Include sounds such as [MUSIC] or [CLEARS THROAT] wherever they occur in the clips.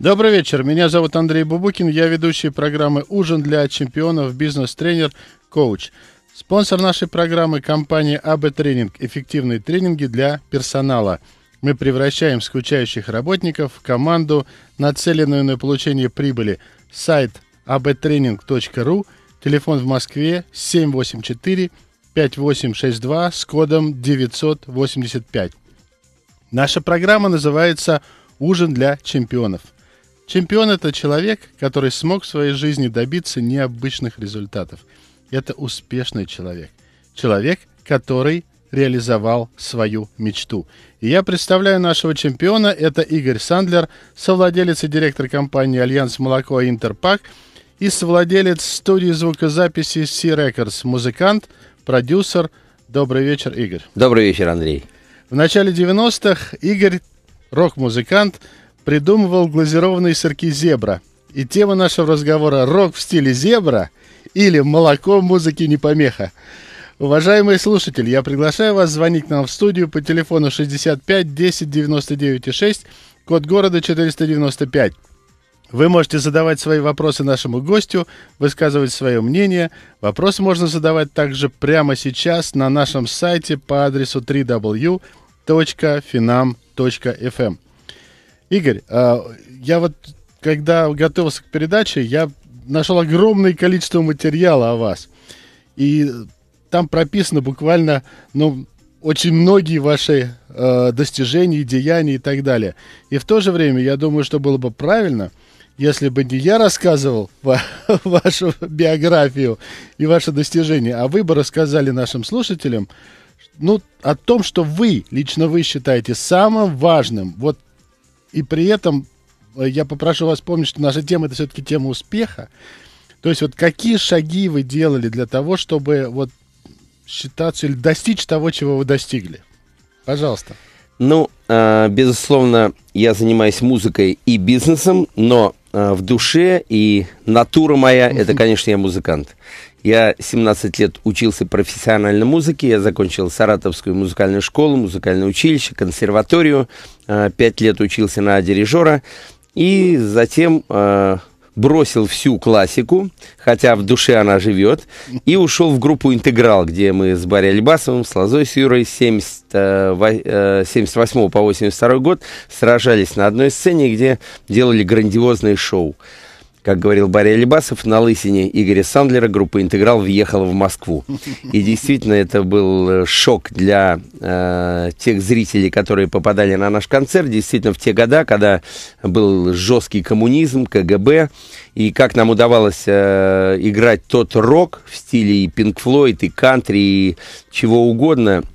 Добрый вечер, меня зовут Андрей Бубукин, я ведущий программы «Ужин для чемпионов», бизнес-тренер, коуч. Спонсор нашей программы – компания АБ Тренинг, эффективные тренинги для персонала. Мы превращаем скучающих работников в команду, нацеленную на получение прибыли. Сайт abtraining.ru, а телефон в Москве 784 5862 с кодом 985. Наша программа называется «Ужин для чемпионов». Чемпион – это человек, который смог в своей жизни добиться необычных результатов. Это успешный человек. Человек, который реализовал свою мечту. И я представляю нашего чемпиона. Это Игорь Сандлер, совладелец и директор компании «Альянс Молоко» «Интерпак» и совладелец студии звукозаписи «Си Records, музыкант, продюсер. Добрый вечер, Игорь. Добрый вечер, Андрей. В начале 90-х Игорь, рок-музыкант, придумывал глазированные сырки «Зебра». И тема нашего разговора «Рок в стиле «Зебра» или «Молоко музыки не помеха». Уважаемые слушатели, я приглашаю вас звонить нам в студию по телефону 65 10 99 6, код города 495. Вы можете задавать свои вопросы нашему гостю, высказывать свое мнение. Вопросы можно задавать также прямо сейчас на нашем сайте по адресу www.finam.fm. Игорь, а, я вот, когда готовился к передаче, я нашел огромное количество материала о вас. И там прописано буквально, ну, очень многие ваши э, достижения, деяния и так далее. И в то же время, я думаю, что было бы правильно, если бы не я рассказывал [LAUGHS] ва- вашу биографию и ваши достижения, а вы бы рассказали нашим слушателям, ну, о том, что вы, лично вы считаете самым важным, вот и при этом э, я попрошу вас помнить, что наша тема это все-таки тема успеха. То есть вот какие шаги вы делали для того, чтобы вот считаться или достичь того, чего вы достигли? Пожалуйста. Ну, э, безусловно, я занимаюсь музыкой и бизнесом, но э, в душе и натура моя, это, [LAUGHS] конечно, я музыкант. Я 17 лет учился профессиональной музыке, я закончил Саратовскую музыкальную школу, музыкальное училище, консерваторию, 5 э, лет учился на дирижера и затем э, бросил всю классику, хотя в душе она живет, и ушел в группу «Интеграл», где мы с Барри Альбасовым, с Лозой с Юрой 70, э, 78 э, по 82 год сражались на одной сцене, где делали грандиозное шоу. Как говорил Барри Алибасов, на лысине Игоря Сандлера группа «Интеграл» въехала в Москву. И действительно, это был э, шок для э, тех зрителей, которые попадали на наш концерт. Действительно, в те года, когда был жесткий коммунизм, КГБ, и как нам удавалось э, играть тот рок в стиле и Пинк Флойд, и кантри, и чего угодно –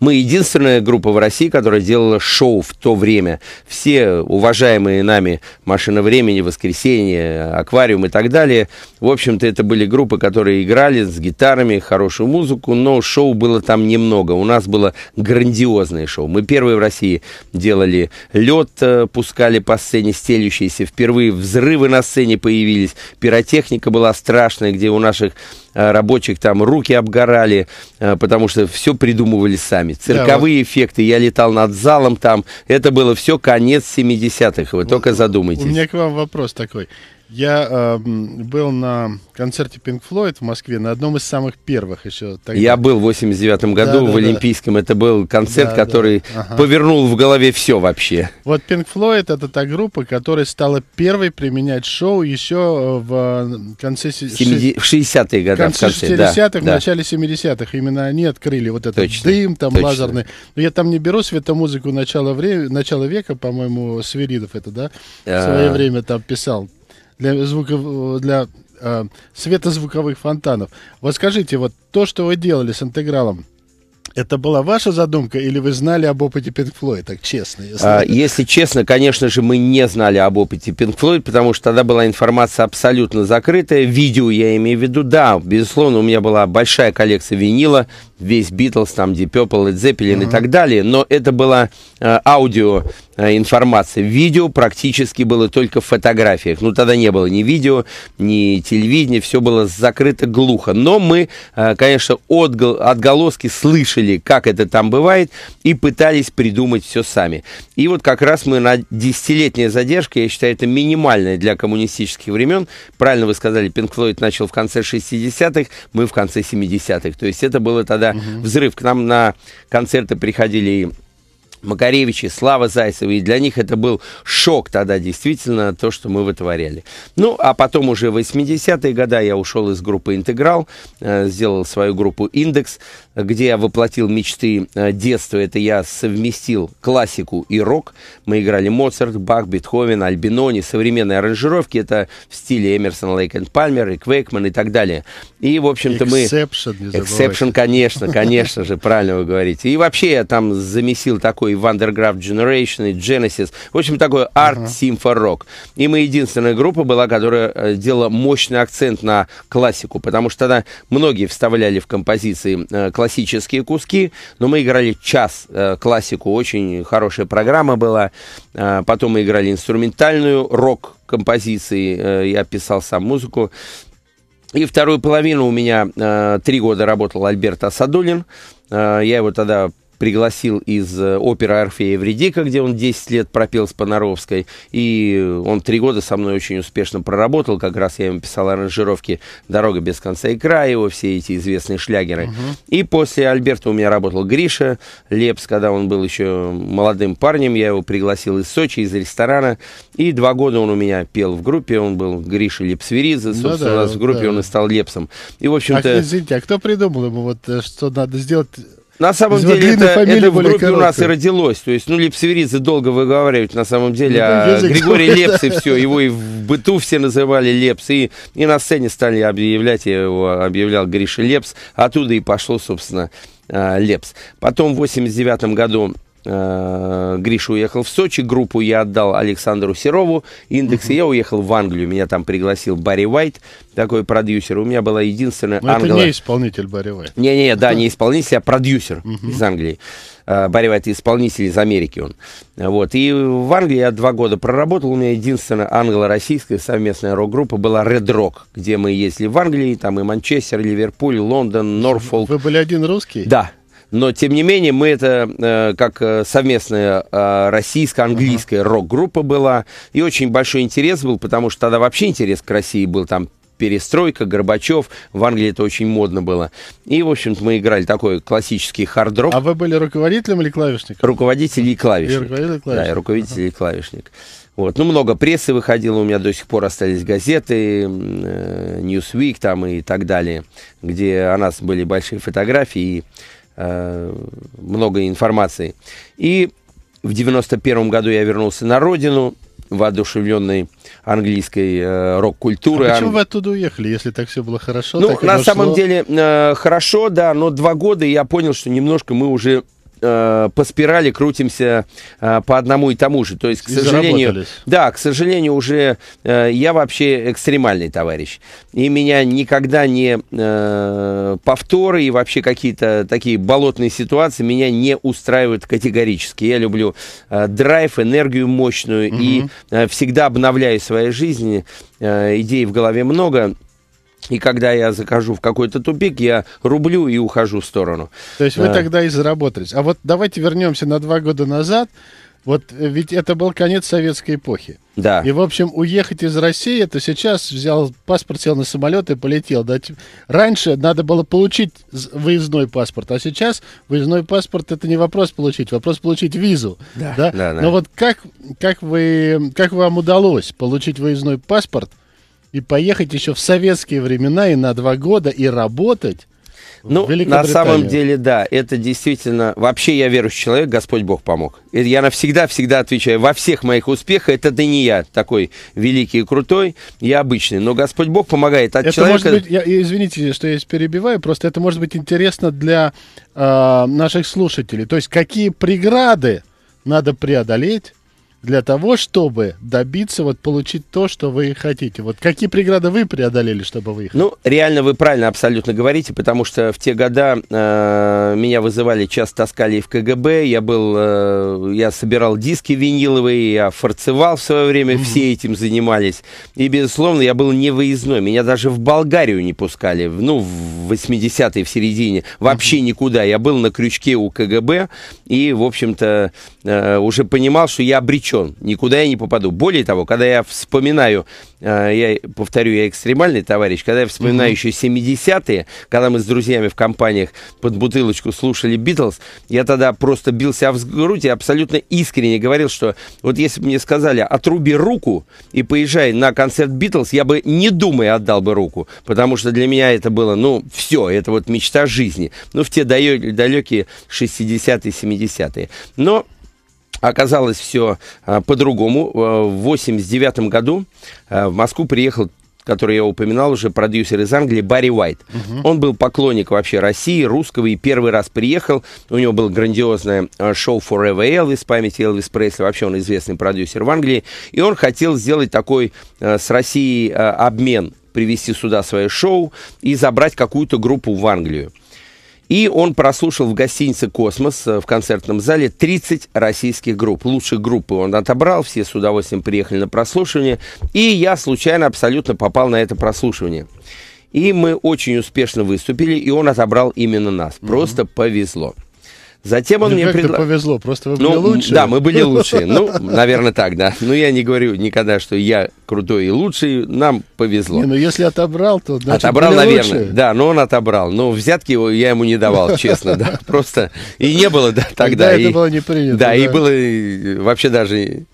мы единственная группа в России, которая делала шоу в то время. Все уважаемые нами «Машина времени», «Воскресенье», «Аквариум» и так далее. В общем-то, это были группы, которые играли с гитарами, хорошую музыку, но шоу было там немного. У нас было грандиозное шоу. Мы первые в России делали лед, э, пускали по сцене стелющиеся. Впервые взрывы на сцене появились. Пиротехника была страшная, где у наших Э, рабочих там руки обгорали, э, потому что все придумывали сами. Цирковые да, эффекты, я летал над залом там, это было все конец 70-х, вы только задумайтесь. У меня к вам вопрос такой. Я э, был на концерте Pink Floyd в Москве, на одном из самых первых еще. Тогда. Я был в 89 году да, в Олимпийском. Да. Это был концерт, да, который да. Ага. повернул в голове все вообще. Вот Pink Floyd это та группа, которая стала первой применять шоу еще э, э, в конце... 70... 60-е годы. В конце 60-х, да, в начале 70-х. Именно они открыли вот этот точно, дым там точно. лазерный. Но я там не беру светомузыку начала, вре... начала века, по-моему, Свиридов это, да? В а. свое время там писал для, звуков, для э, светозвуковых фонтанов. Вот скажите, вот то, что вы делали с интегралом, это была ваша задумка или вы знали об опыте Pink Floyd, так честно? Если, а, если честно, конечно же, мы не знали об опыте Pink Floyd, потому что тогда была информация абсолютно закрытая. Видео я имею в виду, да, безусловно, у меня была большая коллекция винила, весь Битлз, там, где Purple, и Zeppelin и так далее, но это была э, аудио э, информация. Видео практически было только в фотографиях. Ну, тогда не было ни видео, ни телевидения, все было закрыто глухо. Но мы, э, конечно, отгол- отголоски слышали, как это там бывает, и пытались придумать все сами. И вот как раз мы на десятилетняя задержка, я считаю, это минимальное для коммунистических времен. Правильно вы сказали, Пинк Флойд начал в конце 60-х, мы в конце 70-х. То есть это было тогда когда угу. взрыв к нам на концерты приходили Макаревичи, Слава Зайцева, и для них это был шок тогда действительно, то, что мы вытворяли. Ну, а потом уже в 80-е годы я ушел из группы «Интеграл», э, сделал свою группу «Индекс», где я воплотил мечты э, детства. Это я совместил классику и рок. Мы играли Моцарт, Бах, Бетховен, Альбинони, современные аранжировки. Это в стиле Эмерсон, Лейк и Пальмер, и Квейкман и так далее. И, в общем-то, мы... Эксепшн, Эксепшн, конечно, конечно же, правильно вы говорите. И вообще я там замесил такой и Wondergraph Generation, и Genesis. В общем, такой арт-симфорок. И мы единственная группа была, которая э, делала мощный акцент на классику, потому что тогда многие вставляли в композиции э, классические куски, но мы играли час э, классику, очень хорошая программа была. Потом мы играли инструментальную рок композиции, я писал сам музыку. И вторую половину у меня э, три года работал Альберт Асадулин. Э, я его тогда пригласил из э, оперы «Орфея Евредика», где он 10 лет пропел с Понаровской, и он три года со мной очень успешно проработал, как раз я ему писал аранжировки «Дорога без конца и края», его все эти известные шлягеры. Угу. И после Альберта у меня работал Гриша Лепс, когда он был еще молодым парнем, я его пригласил из Сочи, из ресторана, и два года он у меня пел в группе, он был Гриша Лепсверидзе, ну собственно, ну да, у нас в группе да. он и стал Лепсом. И, в общем-то... А, извините, а кто придумал ему, вот, э, что надо сделать на самом деле, это, это в группе у нас и родилось. То есть, ну, Лепсеверидзе долго выговаривать на самом деле, а Григорий [LAUGHS] Лепс и все, его и в быту все называли Лепс, и, и на сцене стали объявлять, я его объявлял Гриша Лепс, оттуда и пошло, собственно, а, Лепс. Потом в 89 году Э, Гриша уехал в Сочи, группу я отдал Александру Серову, индексы угу. я уехал в Англию, меня там пригласил Барри Уайт, такой продюсер. У меня была единственная Но ну, Ангела... это не исполнитель Барри Уайт. Не-не, да, не исполнитель, а продюсер угу. из Англии. Э, Барри Уайт исполнитель из Америки он. Вот. И в Англии я два года проработал. У меня единственная англо-российская совместная рок-группа была Red Rock, где мы ездили в Англии, там и Манчестер, и Ливерпуль, и Лондон, Норфолк. Вы были один русский? Да. Но, тем не менее, мы это э, как э, совместная э, российско-английская uh-huh. рок-группа была. И очень большой интерес был, потому что тогда вообще интерес к России был там перестройка, Горбачев. В Англии это очень модно было. И, в общем мы играли такой классический хард-рок. А вы были руководителем или клавишником? Руководитель и клавишник. И руководитель и клавишник. Да, и руководитель uh-huh. и клавишник. Вот. Ну, много прессы выходило, у меня до сих пор остались газеты, Newsweek там и так далее, где о нас были большие фотографии. И Э, много информации. И в 91 году я вернулся на родину, воодушевленной английской э, рок-культуры. А почему вы оттуда уехали, если так все было хорошо? Ну, на самом деле э, хорошо, да, но два года я понял, что немножко мы уже Э, по спирали крутимся э, по одному и тому же. То есть, к сожалению, да, к сожалению, уже э, я вообще экстремальный товарищ. И меня никогда не повторы и вообще какие-то такие болотные ситуации меня не устраивают категорически. Я люблю драйв, энергию мощную угу. и всегда обновляю свою жизнь. идей в голове много. И когда я закажу в какой-то тупик, я рублю и ухожу в сторону. То есть да. вы тогда и заработались. А вот давайте вернемся на два года назад. Вот э, ведь это был конец советской эпохи. Да. И, в общем, уехать из России, это сейчас взял паспорт, сел на самолет и полетел. Да? Раньше надо было получить выездной паспорт, а сейчас выездной паспорт это не вопрос получить, вопрос получить визу. Да. Да? Да, да. Но вот как, как, вы, как вам удалось получить выездной паспорт – и поехать еще в советские времена и на два года и работать. Ну, на самом деле, да, это действительно... Вообще я верующий человек, Господь Бог помог. Это я навсегда-всегда отвечаю, во всех моих успехах это да не я такой великий и крутой, я обычный, но Господь Бог помогает. От это человека... может быть, я, извините, что я перебиваю, просто это может быть интересно для э, наших слушателей. То есть какие преграды надо преодолеть, для того, чтобы добиться, вот получить то, что вы хотите? Вот какие преграды вы преодолели, чтобы выехать? Ну, реально вы правильно абсолютно говорите, потому что в те года э, меня вызывали, часто таскали в КГБ, я был, э, я собирал диски виниловые, я форцевал в свое время, mm-hmm. все этим занимались. И, безусловно, я был не выездной, меня даже в Болгарию не пускали, ну, в 80-е, в середине, вообще mm-hmm. никуда. Я был на крючке у КГБ, и, в общем-то, Э, уже понимал, что я обречен, никуда я не попаду. Более того, когда я вспоминаю, э, я повторю, я экстремальный товарищ, когда я вспоминаю mm-hmm. еще 70-е, когда мы с друзьями в компаниях под бутылочку слушали Битлз, я тогда просто бился в грудь и абсолютно искренне говорил, что вот если бы мне сказали, отруби руку и поезжай на концерт Битлз, я бы не думая отдал бы руку, потому что для меня это было, ну, все, это вот мечта жизни. Ну, в те далекие 60-е, 70-е. Но оказалось все а, по-другому. Э, в 89 году э, в Москву приехал который я упоминал уже, продюсер из Англии, Барри Уайт. Uh -huh. Он был поклонник вообще России, русского, и первый раз приехал. У него было грандиозное э, шоу Forever Elvis, памяти Элвис Пресли, вообще он известный продюсер в Англии. И он хотел сделать такой э, с Россией э, обмен, привести сюда свое шоу и забрать какую-то группу в Англию. И он прослушал в гостинице «Космос» э, в концертном зале 30 российских групп. Лучшие группы он отобрал, все с удовольствием приехали на прослушивание. И я случайно абсолютно попал на это прослушивание. И мы очень успешно выступили, и он отобрал именно нас. Просто mm-hmm. повезло. Затем он ну, мне предложил... повезло, просто вы были ну, лучшие. Да, мы были лучшие. Ну, наверное, так, да. Но ну, я не говорю никогда, что я крутой и лучший, нам повезло. Не, ну если отобрал, то значит, Отобрал, наверное, лучшие. да, но он отобрал. Но взятки его я ему не давал, [LAUGHS] честно, да. Просто и не было да, тогда. Тогда и, это было не принято. Да, да, и было вообще даже...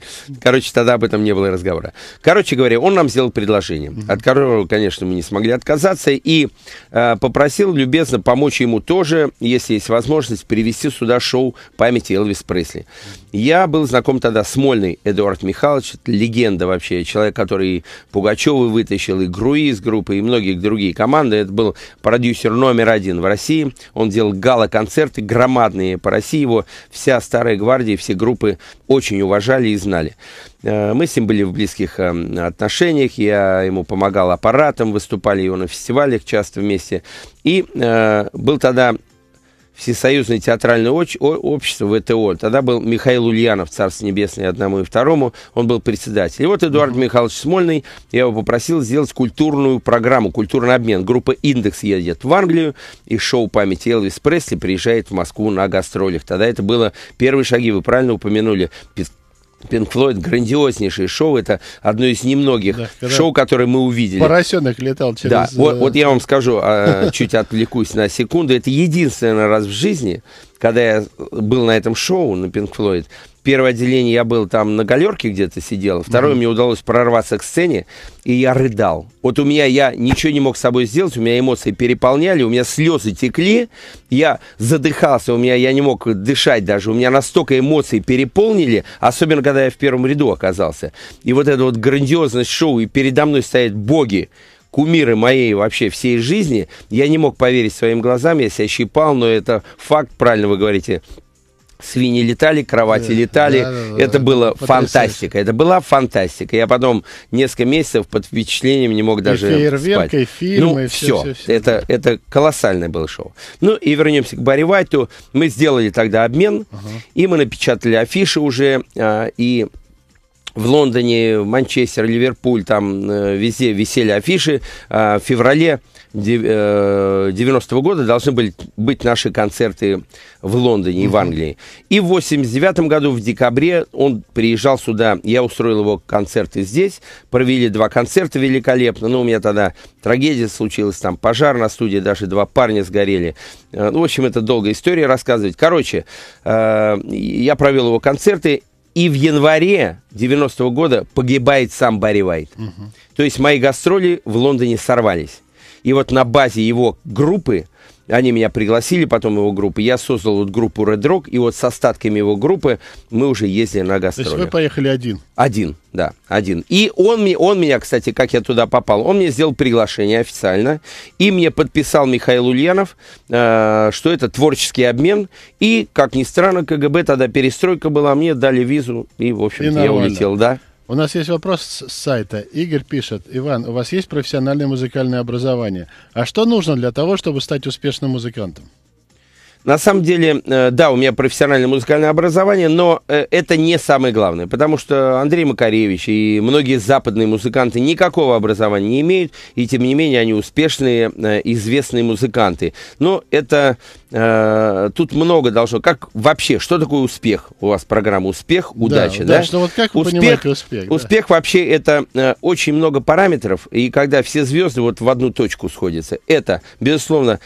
Короче, тогда об этом не было разговора. Короче говоря, он нам сделал предложение, mm от которого, конечно, мы не смогли отказаться, и э, попросил любезно помочь ему тоже, если есть возможность, привести сюда шоу памяти Элвис Пресли». Я был знаком тогда с Мольной Эдуард Михайлович, это легенда вообще, человек, который Пугачева вытащил, и Груи из группы, и многие другие команды. Это был продюсер номер один в России. Он делал гала-концерты громадные по России. Его вся старая гвардия, все группы очень уважали и знали. Э, мы с ним были в близких э, отношениях, я ему помогал аппаратом, выступали его на фестивалях часто вместе. И э, был тогда Всесоюзное театральное общество ВТО. Тогда был Михаил Ульянов, Царство Небесное одному и второму. Он был председатель. И вот Эдуард Михайлович Смольный, я его попросил сделать культурную программу, культурный обмен. Группа «Индекс» едет в Англию, и шоу памяти Элвис Пресли приезжает в Москву на гастролях. Тогда это было первые шаги, вы правильно упомянули, Пинк Флойд грандиознейшее шоу, это одно из немногих да, шоу, которое мы увидели. Поросенок летал через... Да, вот, э, вот я вам скажу, а, [LAUGHS] чуть отвлекусь на секунду, это единственный раз в жизни, когда я был на этом шоу, на Пинк Флойд, Первое отделение я был там на галерке где-то сидел, второе mm-hmm. мне удалось прорваться к сцене, и я рыдал. Вот у меня я ничего не мог с собой сделать, у меня эмоции переполняли, у меня слезы текли, я задыхался, у меня я не мог дышать даже, у меня настолько эмоции переполнили, особенно когда я в первом ряду оказался. И вот эта вот грандиозность шоу, и передо мной стоят боги, кумиры моей вообще всей жизни, я не мог поверить своим глазам, я себя щипал, но это факт, правильно вы говорите, Свиньи летали, кровати да, летали. Да, да, это да, было фантастика. Это была фантастика. Я потом несколько месяцев под впечатлением не мог даже и фейерверк, спать. И фильмы, ну, и все, все, все, все. Это, это колоссальное было шоу. Ну и вернемся к Барри Вайту. Мы сделали тогда обмен, ага. и мы напечатали афиши уже, а, и в Лондоне, Манчестер, Ливерпуль, там э, везде висели афиши. А, в феврале 90 э, -го года должны были быть наши концерты в Лондоне и в Англии. И в 89 году, в декабре, он приезжал сюда, я устроил его концерты здесь, провели два концерта великолепно, но ну, у меня тогда трагедия случилась, там пожар на студии, даже два парня сгорели. Э, ну, в общем, это долгая история рассказывать. Короче, я провел его концерты, и в январе 90 -го года погибает сам Барри Уайт. Угу. То есть мои гастроли в Лондоне сорвались. И вот на базе его группы они меня пригласили, потом его группы. Я создал вот группу Red Rock, и вот с остатками его группы мы уже ездили на гастроли. То есть вы поехали один? Один, да, один. И он, мне, он меня, кстати, как я туда попал, он мне сделал приглашение официально, и мне подписал Михаил Ульянов, э, что это творческий обмен, и, как ни странно, КГБ тогда перестройка была, мне дали визу, и, в общем, я улетел, да. У нас есть вопрос с сайта. Игорь пишет, Иван, у вас есть профессиональное музыкальное образование. А что нужно для того, чтобы стать успешным музыкантом? На самом деле, э, да, у меня профессиональное музыкальное образование, но э, это не самое главное, потому что Андрей Макаревич и многие западные музыканты никакого образования не имеют, и тем не менее они успешные, э, известные музыканты. Но это э, тут много должно. Как вообще, что такое успех? У вас программа успех, удача, да? да? Что вот как вы успех, понимаете успех? Успех вообще это э, очень много параметров, и когда все звезды вот в одну точку сходятся, это безусловно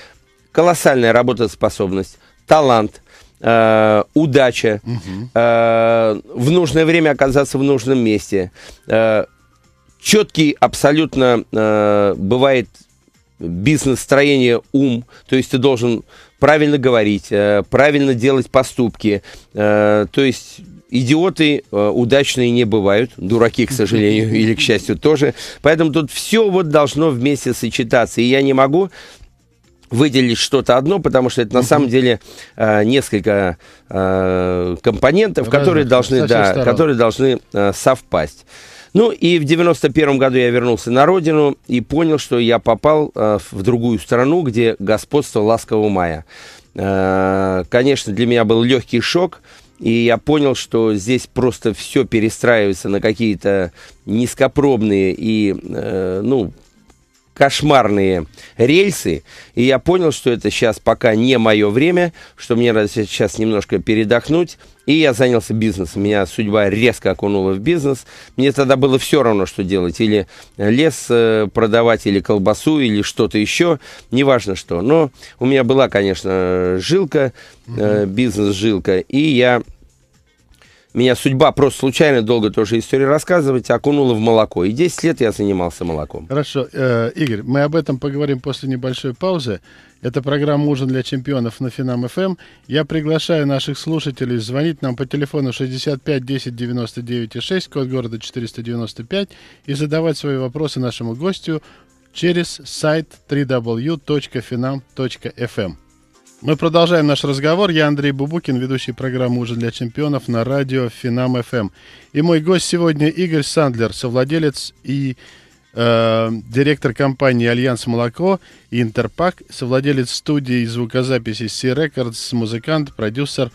колоссальная работоспособность, талант, э, удача, угу. э, в нужное время оказаться в нужном месте, э, четкий абсолютно э, бывает бизнес-строение ум, то есть ты должен правильно говорить, э, правильно делать поступки, э, то есть идиоты э, удачные не бывают, дураки, к сожалению, [LAUGHS] или к счастью тоже. Поэтому тут все вот должно вместе сочетаться. И я не могу выделить что-то одно, потому что это на самом деле э, несколько э, компонентов, ну, которые должны, да, которые должны совпасть. Ну и в 91 году я вернулся на родину и понял, что я попал э, в другую страну, где господство ласкового мая. конечно, для меня был легкий шок, и я понял, что здесь просто все перестраивается на какие-то низкопробные и, ну, кошмарные рельсы, и я понял, что это сейчас пока не мое время, что мне надо сейчас немножко передохнуть, и я занялся бизнесом. Меня судьба резко окунула в бизнес. Мне тогда было все равно, что делать. Или лес э, продавать, или колбасу, или что-то еще. Неважно что. Но у меня была, конечно, жилка, э, бизнес-жилка. И я меня судьба просто случайно, долго тоже историю рассказывать, окунула в молоко. И 10 лет я занимался молоком. Хорошо. Э, Игорь, мы об этом поговорим после небольшой паузы. Это программа «Ужин для чемпионов» на Финам-ФМ. Эм. Я приглашаю наших слушателей звонить нам по телефону 65 10 99 6, код города 495, и задавать свои вопросы нашему гостю через сайт www.finam.fm. Мы продолжаем наш разговор. Я Андрей Бубукин, ведущий программы «Ужин для чемпионов» на радио Финам FM. И мой гость сегодня Игорь Сандлер, совладелец и э, директор компании «Альянс Молоко» и «Интерпак», совладелец студии звукозаписи «Си Рекордс, музыкант, продюсер.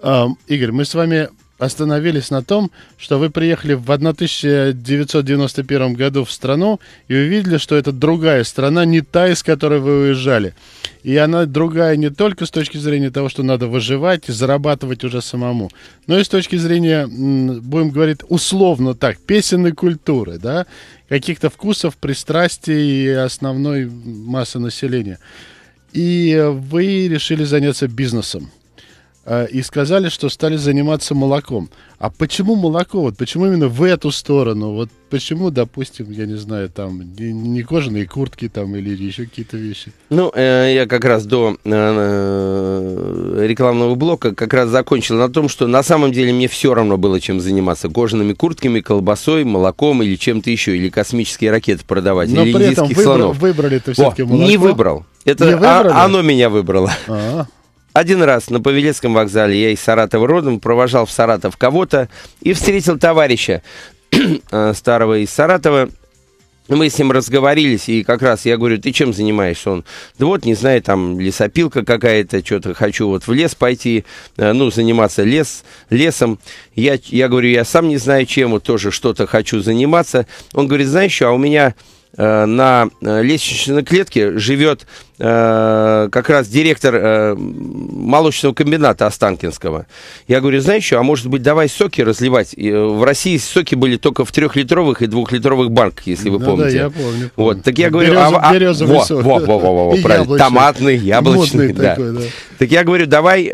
Э, Игорь, мы с вами остановились на том, что вы приехали в 1991 году в страну и увидели, что это другая страна, не та, из которой вы уезжали. И она другая не только с точки зрения того, что надо выживать и зарабатывать уже самому, но и с точки зрения, будем говорить, условно так, песенной культуры, да, каких-то вкусов, пристрастий и основной массы населения. И вы решили заняться бизнесом. Э, и сказали, что стали заниматься молоком. А почему молоко? Вот почему именно в эту сторону? Вот почему, допустим, я не знаю, там не кожаные куртки там или еще какие-то вещи? Ну, э, я как раз до э, э, рекламного блока как раз закончил на том, что на самом деле мне все равно было чем заниматься. Кожаными куртками, колбасой, молоком или чем-то еще, или космические ракеты продавать, Но или при этом выбра- выбрали ты все-таки молоко? Не выбрал. Это не а, оно меня выбрало. А-а. Один раз на Павелецком вокзале я из Саратова родом провожал в Саратов кого-то и встретил товарища [CLEARS THROAT] э, старого из Саратова, мы с ним разговорились, и как раз я говорю, ты чем занимаешься? Он, да вот, не знаю, там лесопилка какая-то, что-то хочу вот в лес пойти, э, ну, заниматься лес, лесом. Я, я говорю, я сам не знаю чем, вот тоже что-то хочу заниматься. Он говорит, знаешь что, а у меня Э, на э, лестничной клетке живет э, как раз директор молочного комбината Останкинского. Я говорю, знаешь что, а может быть давай соки разливать? И, в России соки были только в трехлитровых и двухлитровых банках, если вы да, помните. Да, я помню. Вот, так я говорю, а Березов, а сок. [LAUGHS] Яблочный. Томатный, яблочный. да. Такой, да. Так я говорю, давай...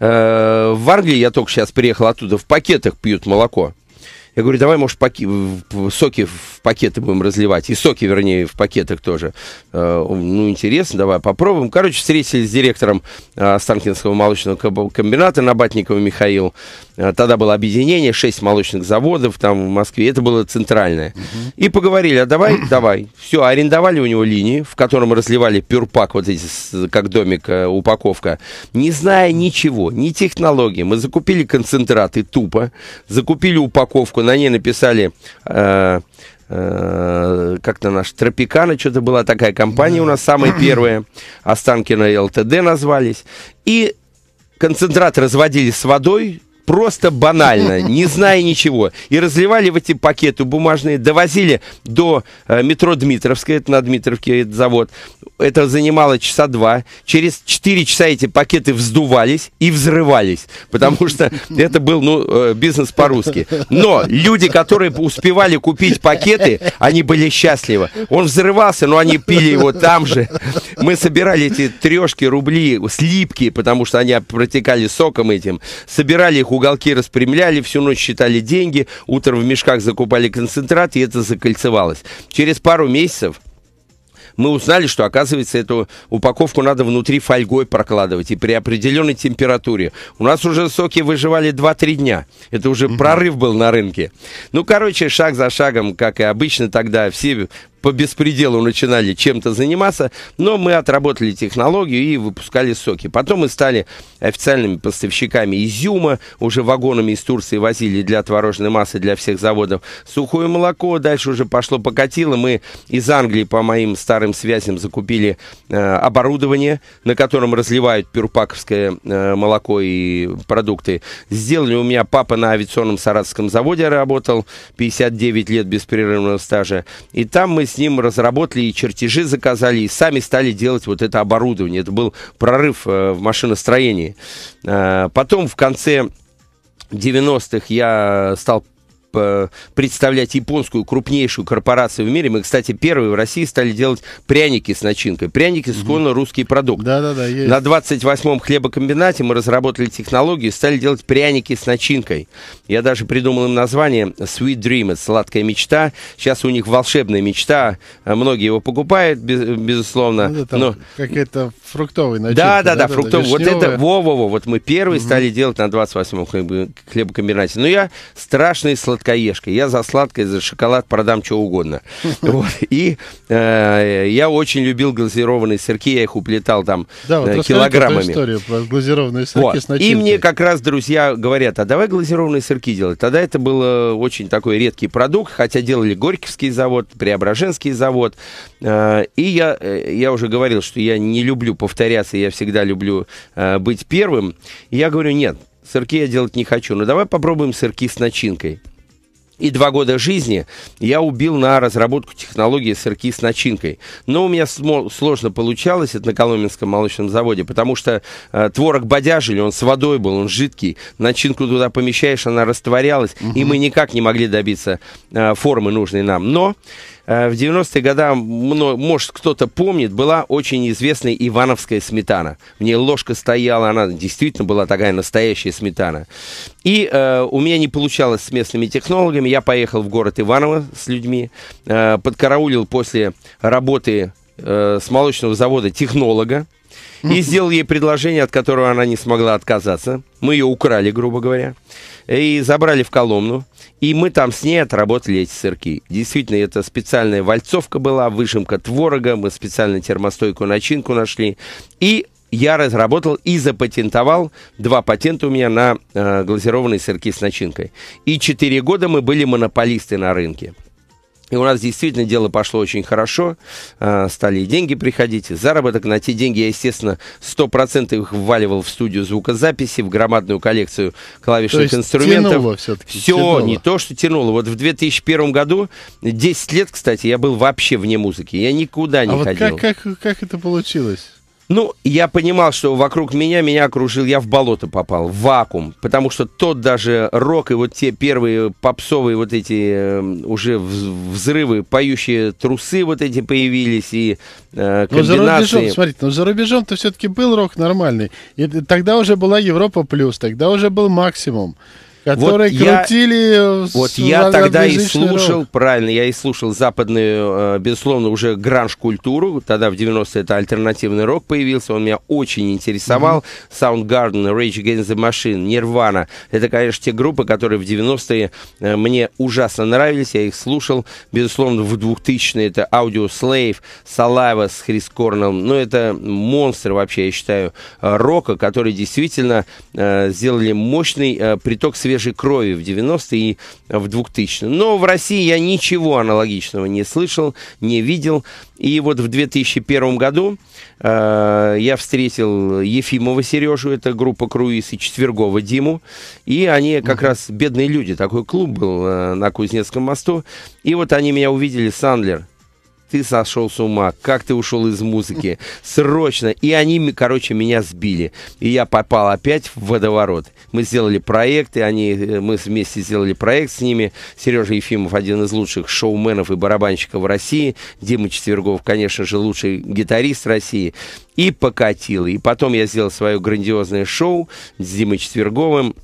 в Англии, я только сейчас приехал оттуда, в пакетах пьют молоко. Я говорю, давай, может, паки, соки в пакеты будем разливать. И соки, вернее, в пакетах тоже. Э, ну, интересно, давай попробуем. Короче, встретились с директором э, Останкинского молочного комбината Набатникова Михаил. Э, тогда было объединение, 6 молочных заводов там в Москве. Это было центральное. Угу. И поговорили, а давай, [CLEARS THROAT] давай. Все, арендовали у него линии, в котором разливали пюрпак, вот эти, как домик, упаковка. Не зная ничего, ни технологии. Мы закупили концентраты тупо, закупили упаковку книжку, на ней написали э, э, как-то наш Тропикана, что-то была такая компания у нас, самая первая, Останкина ЛТД назвались. И концентрат разводили с водой, просто банально, [LAUGHS] не зная ничего. И разливали в эти пакеты бумажные, довозили до э, метро Дмитровская, это на Дмитровке это завод. Это занимало часа два. Через четыре часа эти пакеты вздувались и взрывались, потому что [LAUGHS] это был ну, э, бизнес по-русски. Но люди, которые успевали купить пакеты, они были счастливы. Он взрывался, но они пили его там же. Мы собирали эти трешки, рубли, слипки, потому что они протекали соком этим. Собирали их уголки распрямляли, всю ночь считали деньги, утром в мешках закупали концентрат, и это закольцевалось. Через пару месяцев мы узнали, что, оказывается, эту упаковку надо внутри фольгой прокладывать и при определенной температуре. У нас уже соки выживали 2-3 дня. Это уже угу. прорыв был на рынке. Ну, короче, шаг за шагом, как и обычно тогда, все по беспределу начинали чем-то заниматься, но мы отработали технологию и выпускали соки. Потом мы стали официальными поставщиками изюма, уже вагонами из Турции возили для творожной массы для всех заводов сухое молоко, дальше уже пошло-покатило. Мы из Англии по моим старым связям закупили э, оборудование, на котором разливают пюрпаковское э, молоко и продукты. Сделали у меня папа на авиационном саратовском заводе работал, 59 лет беспрерывного стажа. И там мы с ним разработали и чертежи заказали, и сами стали делать вот это оборудование. Это был прорыв э, в машиностроении. Э, потом в конце 90-х я стал представлять японскую крупнейшую корпорацию в мире. Мы, кстати, первые в России стали делать пряники с начинкой. Пряники склонно русский продукт. Да, да, да. Есть. На 28-м хлебокомбинате мы разработали технологию и стали делать пряники с начинкой. Я даже придумал им название Sweet Dream, это сладкая мечта. Сейчас у них волшебная мечта. Многие его покупают, без, безусловно. Ну, да, но... Какая-то фруктовый начинки. Да, да, да, да фруктовый. Вот это, во-во-во, вот мы первые угу. стали делать на 28-м хлебокомбинате. Но я страшный сладкоежка. Я за сладкое, за шоколад продам что угодно. [LAUGHS] И э, я очень любил глазированные сырки, я их уплетал там э, килограммами. историю про глазированные сырки с И мне как раз друзья говорят, а давай глазированные сырки делать. Тогда это был э, очень такой редкий продукт, хотя делали Горьковский завод, Преображенский завод. и я, я уже говорил, что я не люблю повторяться, я всегда люблю э, быть первым. И я говорю, нет, сырки я делать не хочу, но давай попробуем сырки с начинкой. И два года жизни я убил на разработку технологии сырки с начинкой. Но у меня сложно получалось это на Коломенском молочном заводе, потому что э, творог бодяжили, он с водой был, он жидкий. Начинку туда помещаешь, она растворялась, угу. и мы никак не могли добиться э, формы нужной нам. Но Э, в 90-е годы, может, кто-то помнит, была очень известная ивановская сметана. В ней ложка стояла, она действительно была такая настоящая сметана. И э, у меня не получалось с местными технологами. Я поехал в город Иваново с людьми, э, подкараулил после работы э, с молочного завода технолога и [LAUGHS] сделал ей предложение, от которого она не смогла отказаться. Мы ее украли, грубо говоря и забрали в Коломну. И мы там с ней отработали эти сырки. Действительно, это специальная вальцовка была, выжимка творога, мы специально термостойкую начинку нашли. И я разработал и запатентовал два патента у меня на э, глазированные сырки с начинкой. И четыре года мы были монополисты на рынке. И у нас действительно дело пошло очень хорошо. А, стали и деньги приходить, и заработок. На те деньги я, естественно, 100% их вваливал в студию звукозаписи, в громадную коллекцию клавишных то есть инструментов. Тянуло все-таки. Все, тянуло. не то, что тянуло. Вот в 2001 году, 10 лет, кстати, я был вообще вне музыки. Я никуда не а ходил. Вот как, как, как это получилось? Ну, я понимал, что вокруг меня, меня окружил, я в болото попал, в вакуум, потому что тот даже рок и вот те первые попсовые вот эти э, уже взрывы, поющие трусы вот эти появились и э, комбинации. Ну, за рубежом, смотрите, но за рубежом-то все-таки был рок нормальный, и тогда уже была Европа Плюс, тогда уже был Максимум. Которые вот крутили. Я, вот я тогда и слушал, рок. правильно, я и слушал западную, э, безусловно, уже гранж-культуру. Тогда в 90-е это альтернативный рок появился, он меня очень интересовал. Soundgarden, Rage Against the Machine, Nirvana. Это, конечно, те группы, которые в 90-е э, мне ужасно нравились, я их слушал. Безусловно, в 2000-е это Audio Slave, Saliva с Хрис Корнеллом. Ну, это монстр вообще, я считаю, э, рока, который действительно э, сделали мощный э, приток света свежей крови в 90-е и в 2000-е. Но в России я ничего аналогичного не слышал, не видел. И вот в 2001 году э, я встретил Ефимова Сережу, это группа «Круиз», и Четвергова Диму. И они как mm-hmm. раз «Бедные люди», такой клуб был э, на Кузнецком мосту. И вот они меня увидели, Сандлер – ты сошел с ума, как ты ушел из музыки, [LAUGHS] срочно. И они, короче, меня сбили. И я попал опять в водоворот. Мы сделали проект, и они, э, мы вместе сделали проект с ними. Сережа Ефимов один из лучших шоуменов и барабанщиков России. Дима Четвергов, конечно же, лучший гитарист России. И покатил. И потом я сделал свое грандиозное шоу с Димой Четверговым.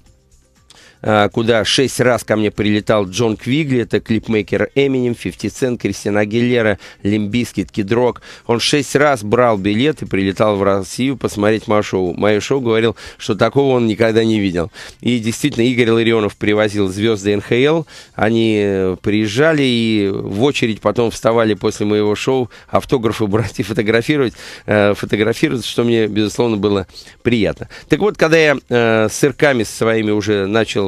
А, куда шесть раз ко мне прилетал Джон Квигли, это клипмейкер Эминем, 50 Cent, Кристина Агилера, Лимбискит, Кидрок. Он шесть раз брал билет и прилетал в Россию посмотреть мое шоу. Мое шоу говорил, что такого он никогда не видел. И действительно, Игорь Ларионов привозил звезды НХЛ, они э, приезжали и в очередь потом вставали после моего шоу автографы брать и фотографировать, э, фотографировать, что мне, безусловно, было приятно. Так вот, когда я э, с сырками своими уже начал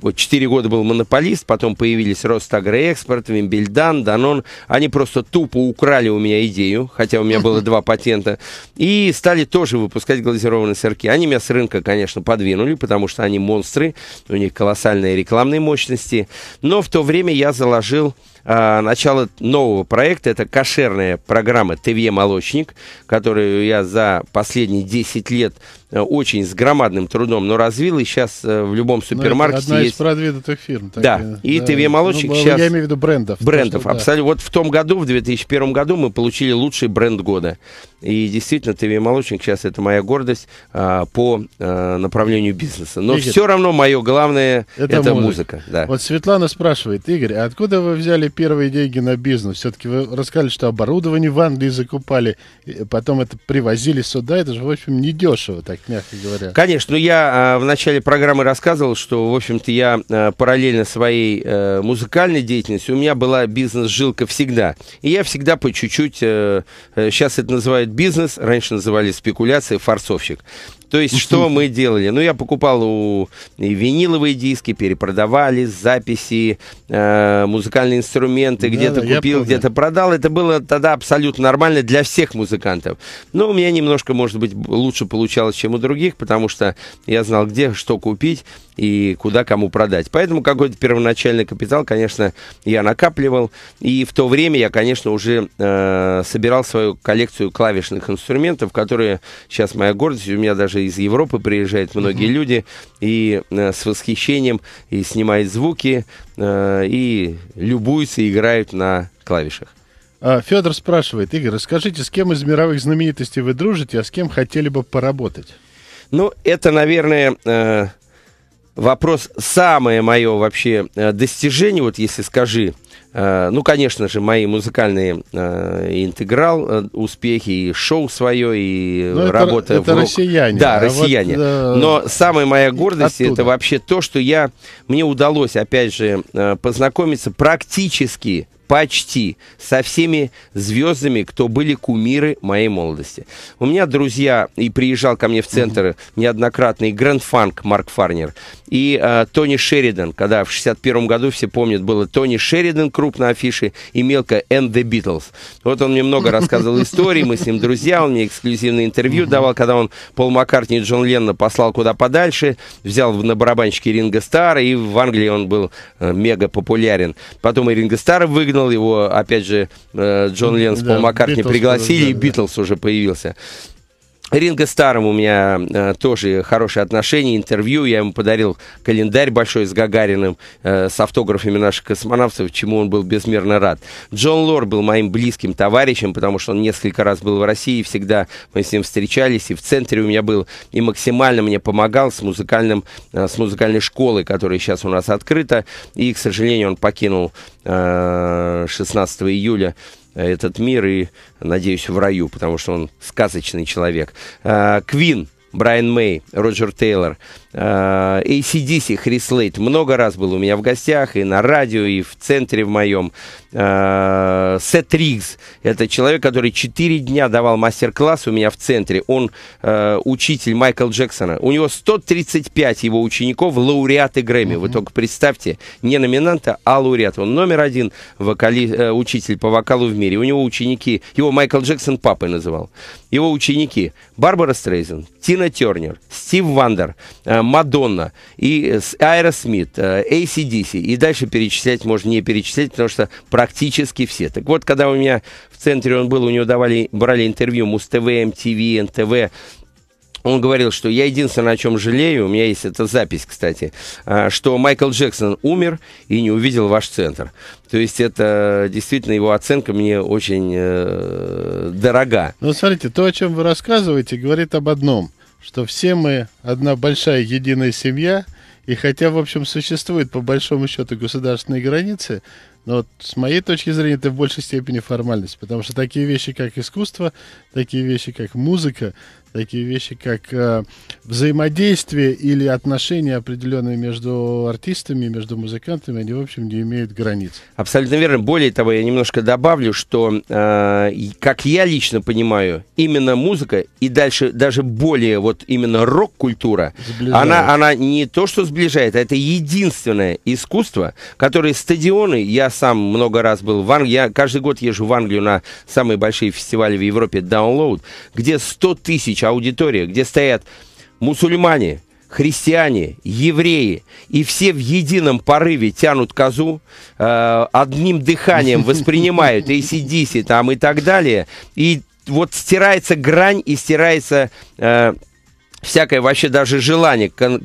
вот 4 года был монополист, потом появились Ростагроэкспорт, Вимбельдан, Данон. Они просто тупо украли у меня идею, хотя у меня было [LAUGHS] два патента, и стали тоже выпускать глазированные сырки. Они меня с рынка, конечно, подвинули, потому что они монстры, у них колоссальные рекламные мощности. Но в то время я заложил а, начало нового проекта. Это кошерная программа ТВЕ «Молочник», которую я за последние 10 лет э, очень с громадным трудом, но развил, и сейчас э, в любом ну, супермаркете есть продвинутых фирм. Так да, и, и да. ТВ молочник ну, сейчас... Я имею в виду брендов. Брендов, что, абсолютно. Да. Вот в том году, в 2001 году мы получили лучший бренд года. И действительно, ТВ молочник сейчас это моя гордость а, по а, направлению бизнеса. Но Игорь, все равно мое главное это, это музыка. музыка да. Вот Светлана спрашивает, Игорь, а откуда вы взяли первые деньги на бизнес? Все-таки вы рассказали, что оборудование в Англии закупали, потом это привозили сюда. Это же, в общем, недешево, так мягко говоря. Конечно, ну, я а, в начале программы рассказывал, что, в общем-то, я э, параллельно своей э, музыкальной деятельности, у меня была бизнес-жилка всегда. И я всегда по чуть-чуть, э, сейчас это называют бизнес, раньше называли спекуляции, форцовщик. То есть, [LAUGHS] что мы делали? Ну, я покупал у и виниловые диски, перепродавали, записи, э, музыкальные инструменты, да, где-то да, купил, где-то продал. Это было тогда абсолютно нормально для всех музыкантов. Но у меня немножко, может быть, лучше получалось, чем у других, потому что я знал, где что купить и куда кому продать. Поэтому какой-то первоначальный капитал, конечно, я накапливал. И в то время я, конечно, уже э, собирал свою коллекцию клавишных инструментов, которые сейчас моя гордость. У меня даже из Европы приезжают многие mm-hmm. люди и э, с восхищением и снимают звуки, э, и любуются, играют на клавишах. А, Федор спрашивает, Игорь, расскажите, с кем из мировых знаменитостей вы дружите, а с кем хотели бы поработать? Ну, это, наверное, э, вопрос, самое мое вообще э, достижение, вот если скажи, э, ну, конечно же, мои музыкальные э, интеграл, успехи и шоу свое, и Но ну, работа это, это в рок... россияне. Да, а россияне. Вот, Но самая моя гордость оттуда. это вообще то, что я мне удалось, опять же, познакомиться практически почти со всеми звездами, кто были кумиры моей молодости. У меня друзья, и приезжал ко мне в центр mm-hmm. неоднократный гранд Фанк Марк Фарнер, и э, Тони Шеридан, когда в 61 году, все помнят, было Тони Шеридан крупной на афише и мелко «And the Beatles». Вот он мне много рассказывал [LAUGHS] истории, мы с ним друзья, он мне эксклюзивное интервью давал, когда он Пол Маккартни и Джон Ленна послал куда подальше, взял на барабанщике Ринга Стара, и в Англии он был э, мега популярен. Потом и Ринга Стара выгнал его, опять же, э, Джон Ленн с Пол Маккартни пригласили, и «Битлз» уже появился. Ринго Старом у меня э, тоже хорошие отношения, интервью. Я ему подарил календарь большой с Гагариным, э, с автографами наших космонавтов, чему он был безмерно рад. Джон Лор был моим близким товарищем, потому что он несколько раз был в России, всегда мы с ним встречались, и в центре у меня был, и максимально мне помогал с, музыкальным, э, с музыкальной школой, которая сейчас у нас открыта. И, к сожалению, он покинул э, 16 июля Э, этот мир и, надеюсь, в раю, потому что он сказочный человек. Э, Квин. Брайан Мэй, Роджер Тейлор, э, ACDC, Хрис Лейт. Много раз был у меня в гостях и на радио, и в центре в моем э, Сет Ригс. Это человек, который 4 дня давал мастер-класс у меня в центре. Он э, учитель Майкла Джексона. У него 135 его учеников, лауреаты Грэмми. Mm-hmm. Вы только представьте, не номинанта, а лауреат. Он номер один вокали, э, учитель по вокалу в мире. У него ученики, его Майкл Джексон папой называл. Его ученики Барбара Стрейзен, Тина Тернер, Стив Вандер, э, Мадонна, и э, Айра Смит, э, ACDC. И дальше перечислять можно не перечислять, потому что практически все. Так вот, когда у меня в центре он был, у него давали, брали интервью Муз-ТВ, МТВ, эм НТВ, он говорил, что я единственное, о чем жалею, у меня есть эта запись, кстати, а, что Майкл Джексон умер и не увидел ваш центр. То есть это действительно его оценка мне очень э, дорога. Ну, смотрите, то, о чем вы рассказываете, говорит об одном, что все мы одна большая единая семья, и хотя, в общем, существует по большому счету государственные границы, но вот с моей точки зрения это в большей степени формальность, потому что такие вещи, как искусство, такие вещи, как музыка, такие вещи, как э, взаимодействие или отношения определенные между артистами, между музыкантами, они, в общем, не имеют границ. Абсолютно верно. Более того, я немножко добавлю, что, э, как я лично понимаю, именно музыка и дальше даже более вот именно рок-культура, она, она не то, что сближает, а это единственное искусство, которое стадионы, я сам много раз был в Англии, я каждый год езжу в Англию на самые большие фестивали в Европе, Download, где 100 тысяч тысяч аудитория, где стоят мусульмане, христиане, евреи, и все в едином порыве тянут козу, э, одним дыханием воспринимают ACDC [LAUGHS] там и так далее, и вот стирается грань и стирается э, всякое вообще даже желание кон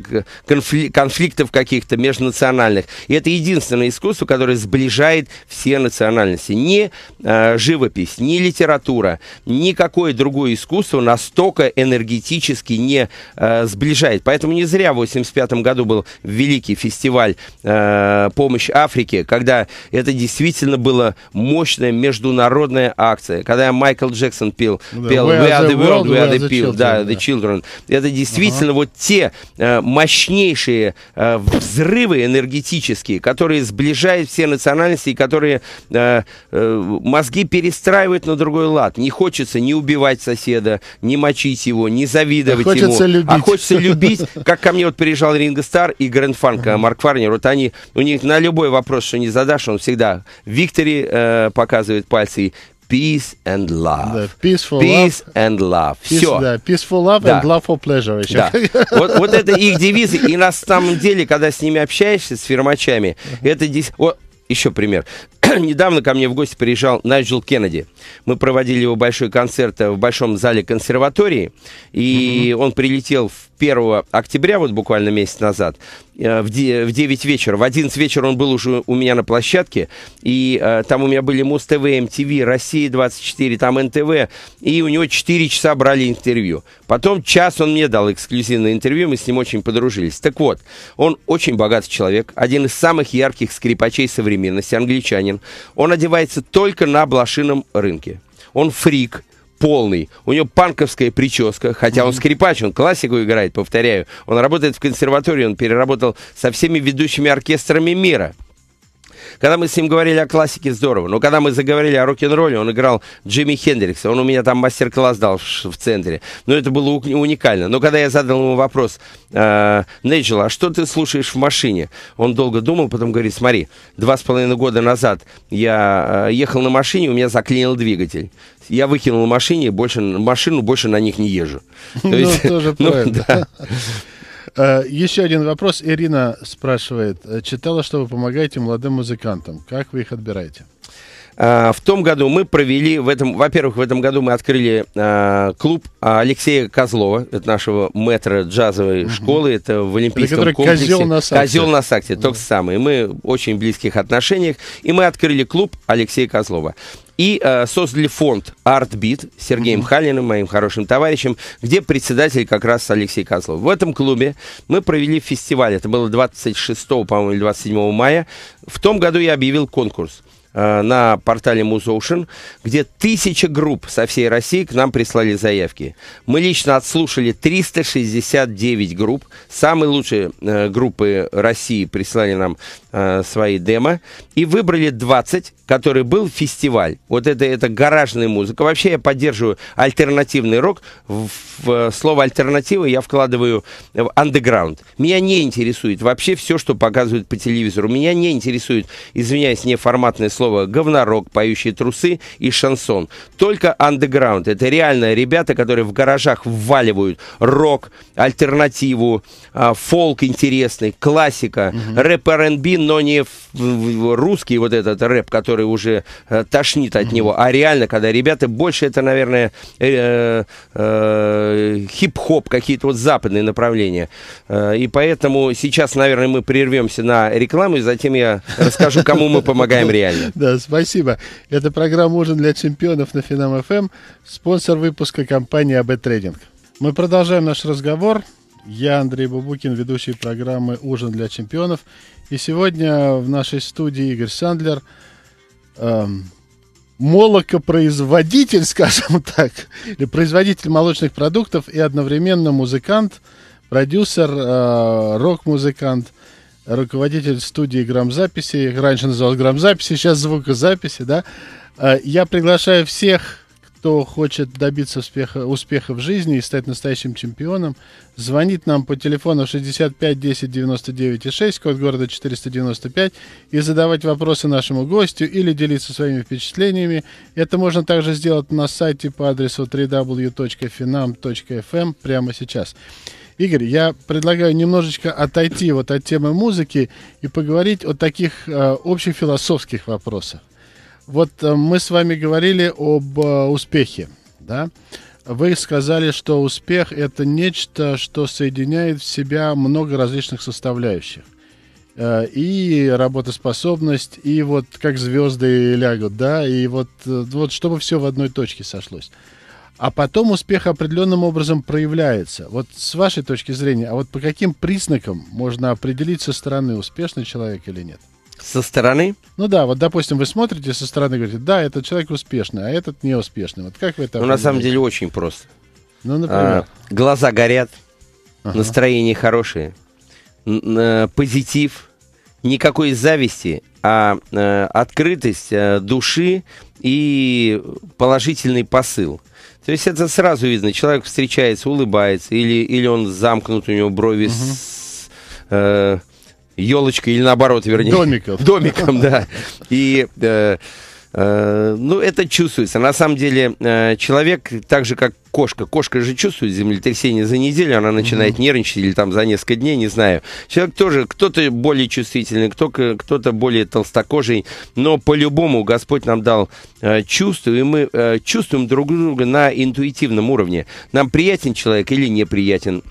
конфли конфликтов каких-то межнациональных. И это единственное искусство, которое сближает все национальности. Ни э, живопись, ни литература, никакое другое искусство настолько энергетически не э, сближает. Поэтому не зря в 1985 году был великий фестиваль э, «Помощь Африке», когда это действительно была мощная международная акция. Когда Майкл Джексон пел, ну пел «We are the world, we are the, people», да, «The children». Это это действительно ага. вот те э, мощнейшие э, взрывы энергетические, которые сближают все национальности и которые э, э, мозги перестраивают на другой лад. Не хочется не убивать соседа, не мочить его, не завидовать а хочется ему. А любить. А хочется любить. [LAUGHS] Как ко мне вот приезжал Ринго Стар и Грэнд Фанк, ага. Марк Фарнер, вот они, у них на любой вопрос, что не задашь, он всегда Виктори э, показывает пальцы, peace and love. Да, peaceful peace love. and love. Peace, Все. Да, peaceful love да. and love for pleasure еще. Да. вот, вот это их девизы. И на самом деле, когда с ними общаешься, с фермачами, uh-huh. это... Еще пример. [CLEARS THROAT] Недавно ко мне в гости приезжал Найджел Кеннеди. Мы проводили его большой концерт э, в Большом зале консерватории, и mm-hmm. он прилетел в 1 октября, вот буквально месяц назад, э, в 9 вечера. В 11 вечера он был уже у меня на площадке, и э, там у меня были Муз-ТВ, МТВ, эм Россия-24, там НТВ, и у него 4 часа брали интервью. Потом час он мне дал эксклюзивное интервью, мы с ним очень подружились. Так вот, он очень богатый человек, один из самых ярких скрипачей современности, англичанин. Он одевается только на блошином рынке рынке. Он фрик, полный. У него панковская прическа, хотя mm-hmm. он скрипач, он классику играет, повторяю. Он работает в консерватории, он переработал со всеми ведущими оркестрами мира. Когда мы с ним говорили о классике, здорово. Но когда мы заговорили о рок-н-ролле, он играл Джимми Хендрикса. Он у меня там мастер-класс дал в центре. Но это было уникально. Но когда я задал ему вопрос, э, Нейджел, а что ты слушаешь в машине? Он долго думал, потом говорит, смотри, два с половиной года назад я э, ехал на машине, у меня заклинил двигатель я выкинул машине, больше, машину больше на них не езжу. [LAUGHS] То ну, есть, тоже [LAUGHS] ну, правда. Да. Э, Еще один вопрос. Ирина спрашивает. Э, читала, что вы помогаете молодым музыкантам. Как вы их отбираете? А, в том году мы провели, в этом, во-первых, в этом году мы открыли э, клуб Алексея Козлова, это нашего мэтра джазовой угу. школы, это в Олимпийском это комплексе. Козел на сакте. Козел на сакте, да. тот самый. Мы очень близких отношениях, и мы открыли клуб Алексея Козлова и э, создали фонд «Артбит» Сергеем mm-hmm. Халиным, моим хорошим товарищем, где председатель как раз Алексей Козлов. В этом клубе мы провели фестиваль, это было 26, по-моему, или 27 мая. В том году я объявил конкурс э, на портале Музоушен, где тысяча групп со всей России к нам прислали заявки. Мы лично отслушали 369 групп. Самые лучшие э, группы России прислали нам э, свои демо. И выбрали 20 который был фестиваль. Вот это, это гаражная музыка. Вообще я поддерживаю альтернативный рок. В, в э, слово альтернатива я вкладываю в андеграунд. Меня не интересует вообще все, что показывают по телевизору. Меня не интересует, извиняюсь, неформатное слово говнорок, поющие трусы и шансон. Только underground Это реально ребята, которые в гаражах вваливают рок, альтернативу, а, фолк интересный, классика, угу. рэп R&B, но не в, в, в, русский вот этот рэп, который который уже э, тошнит от него, а реально, когда ребята больше это, наверное, э, э, хип-хоп, какие-то вот западные направления. Э, и поэтому сейчас, наверное, мы прервемся на рекламу, и затем я расскажу, кому мы помогаем реально. [LAUGHS] Да, спасибо. Это программа «Ужин для чемпионов» на Финам ФМ, спонсор выпуска компании АБ Трейдинг. Мы продолжаем наш разговор. Я Андрей Бубукин, ведущий программы «Ужин для чемпионов». И сегодня в нашей студии Игорь Сандлер – эм, молокопроизводитель, [LAUGHS] скажем так, или производитель молочных продуктов и одновременно музыкант, продюсер, э, рок-музыкант, руководитель студии грамзаписи, раньше называлась грамзаписи, сейчас звукозаписи, да. Э, я приглашаю всех кто хочет добиться успеха, успеха в жизни и стать настоящим чемпионом, звонит нам по телефону 65 10 99 6, код города 495, и задавать вопросы нашему гостю или делиться своими впечатлениями. Это можно также сделать на сайте по адресу www.finam.fm эм прямо сейчас. Игорь, я предлагаю немножечко отойти вот от темы музыки и поговорить о таких э, философских вопросах. Вот э, мы с вами говорили об э, успехе, да? Вы сказали, что успех – это нечто, что соединяет в себя много различных составляющих. Э, и работоспособность, и вот как звезды лягут, да, и вот, вот чтобы все в одной точке сошлось. А потом успех определенным образом проявляется. Вот с вашей точки зрения, а вот по каким признакам можно определить со стороны, успешный человек или нет? Со стороны? Ну да, вот допустим, вы смотрите со стороны, говорите, да, этот человек успешный, а этот неуспешный. Вот как вы это? Ну на самом деле очень просто. Ну например. А, глаза горят, ага. настроение хорошее, позитив, никакой зависти, а э, открытость э, души и положительный посыл. То есть это сразу видно. Человек встречается, улыбается, или, или он замкнут, у него брови угу. с, э, елочкой или наоборот, вернее. Домиком. [LAUGHS] Домиком, да. И э, э, ну, это чувствуется. На самом деле, э, человек, так же как кошка, кошка же чувствует землетрясение за неделю, она начинает mm-hmm. нервничать или там за несколько дней, не знаю. Человек тоже, кто-то более чувствительный, кто-то, кто-то более толстокожий, но по-любому Господь нам дал э, чувство, и мы э, чувствуем друг друга на интуитивном уровне. Нам приятен человек или неприятен,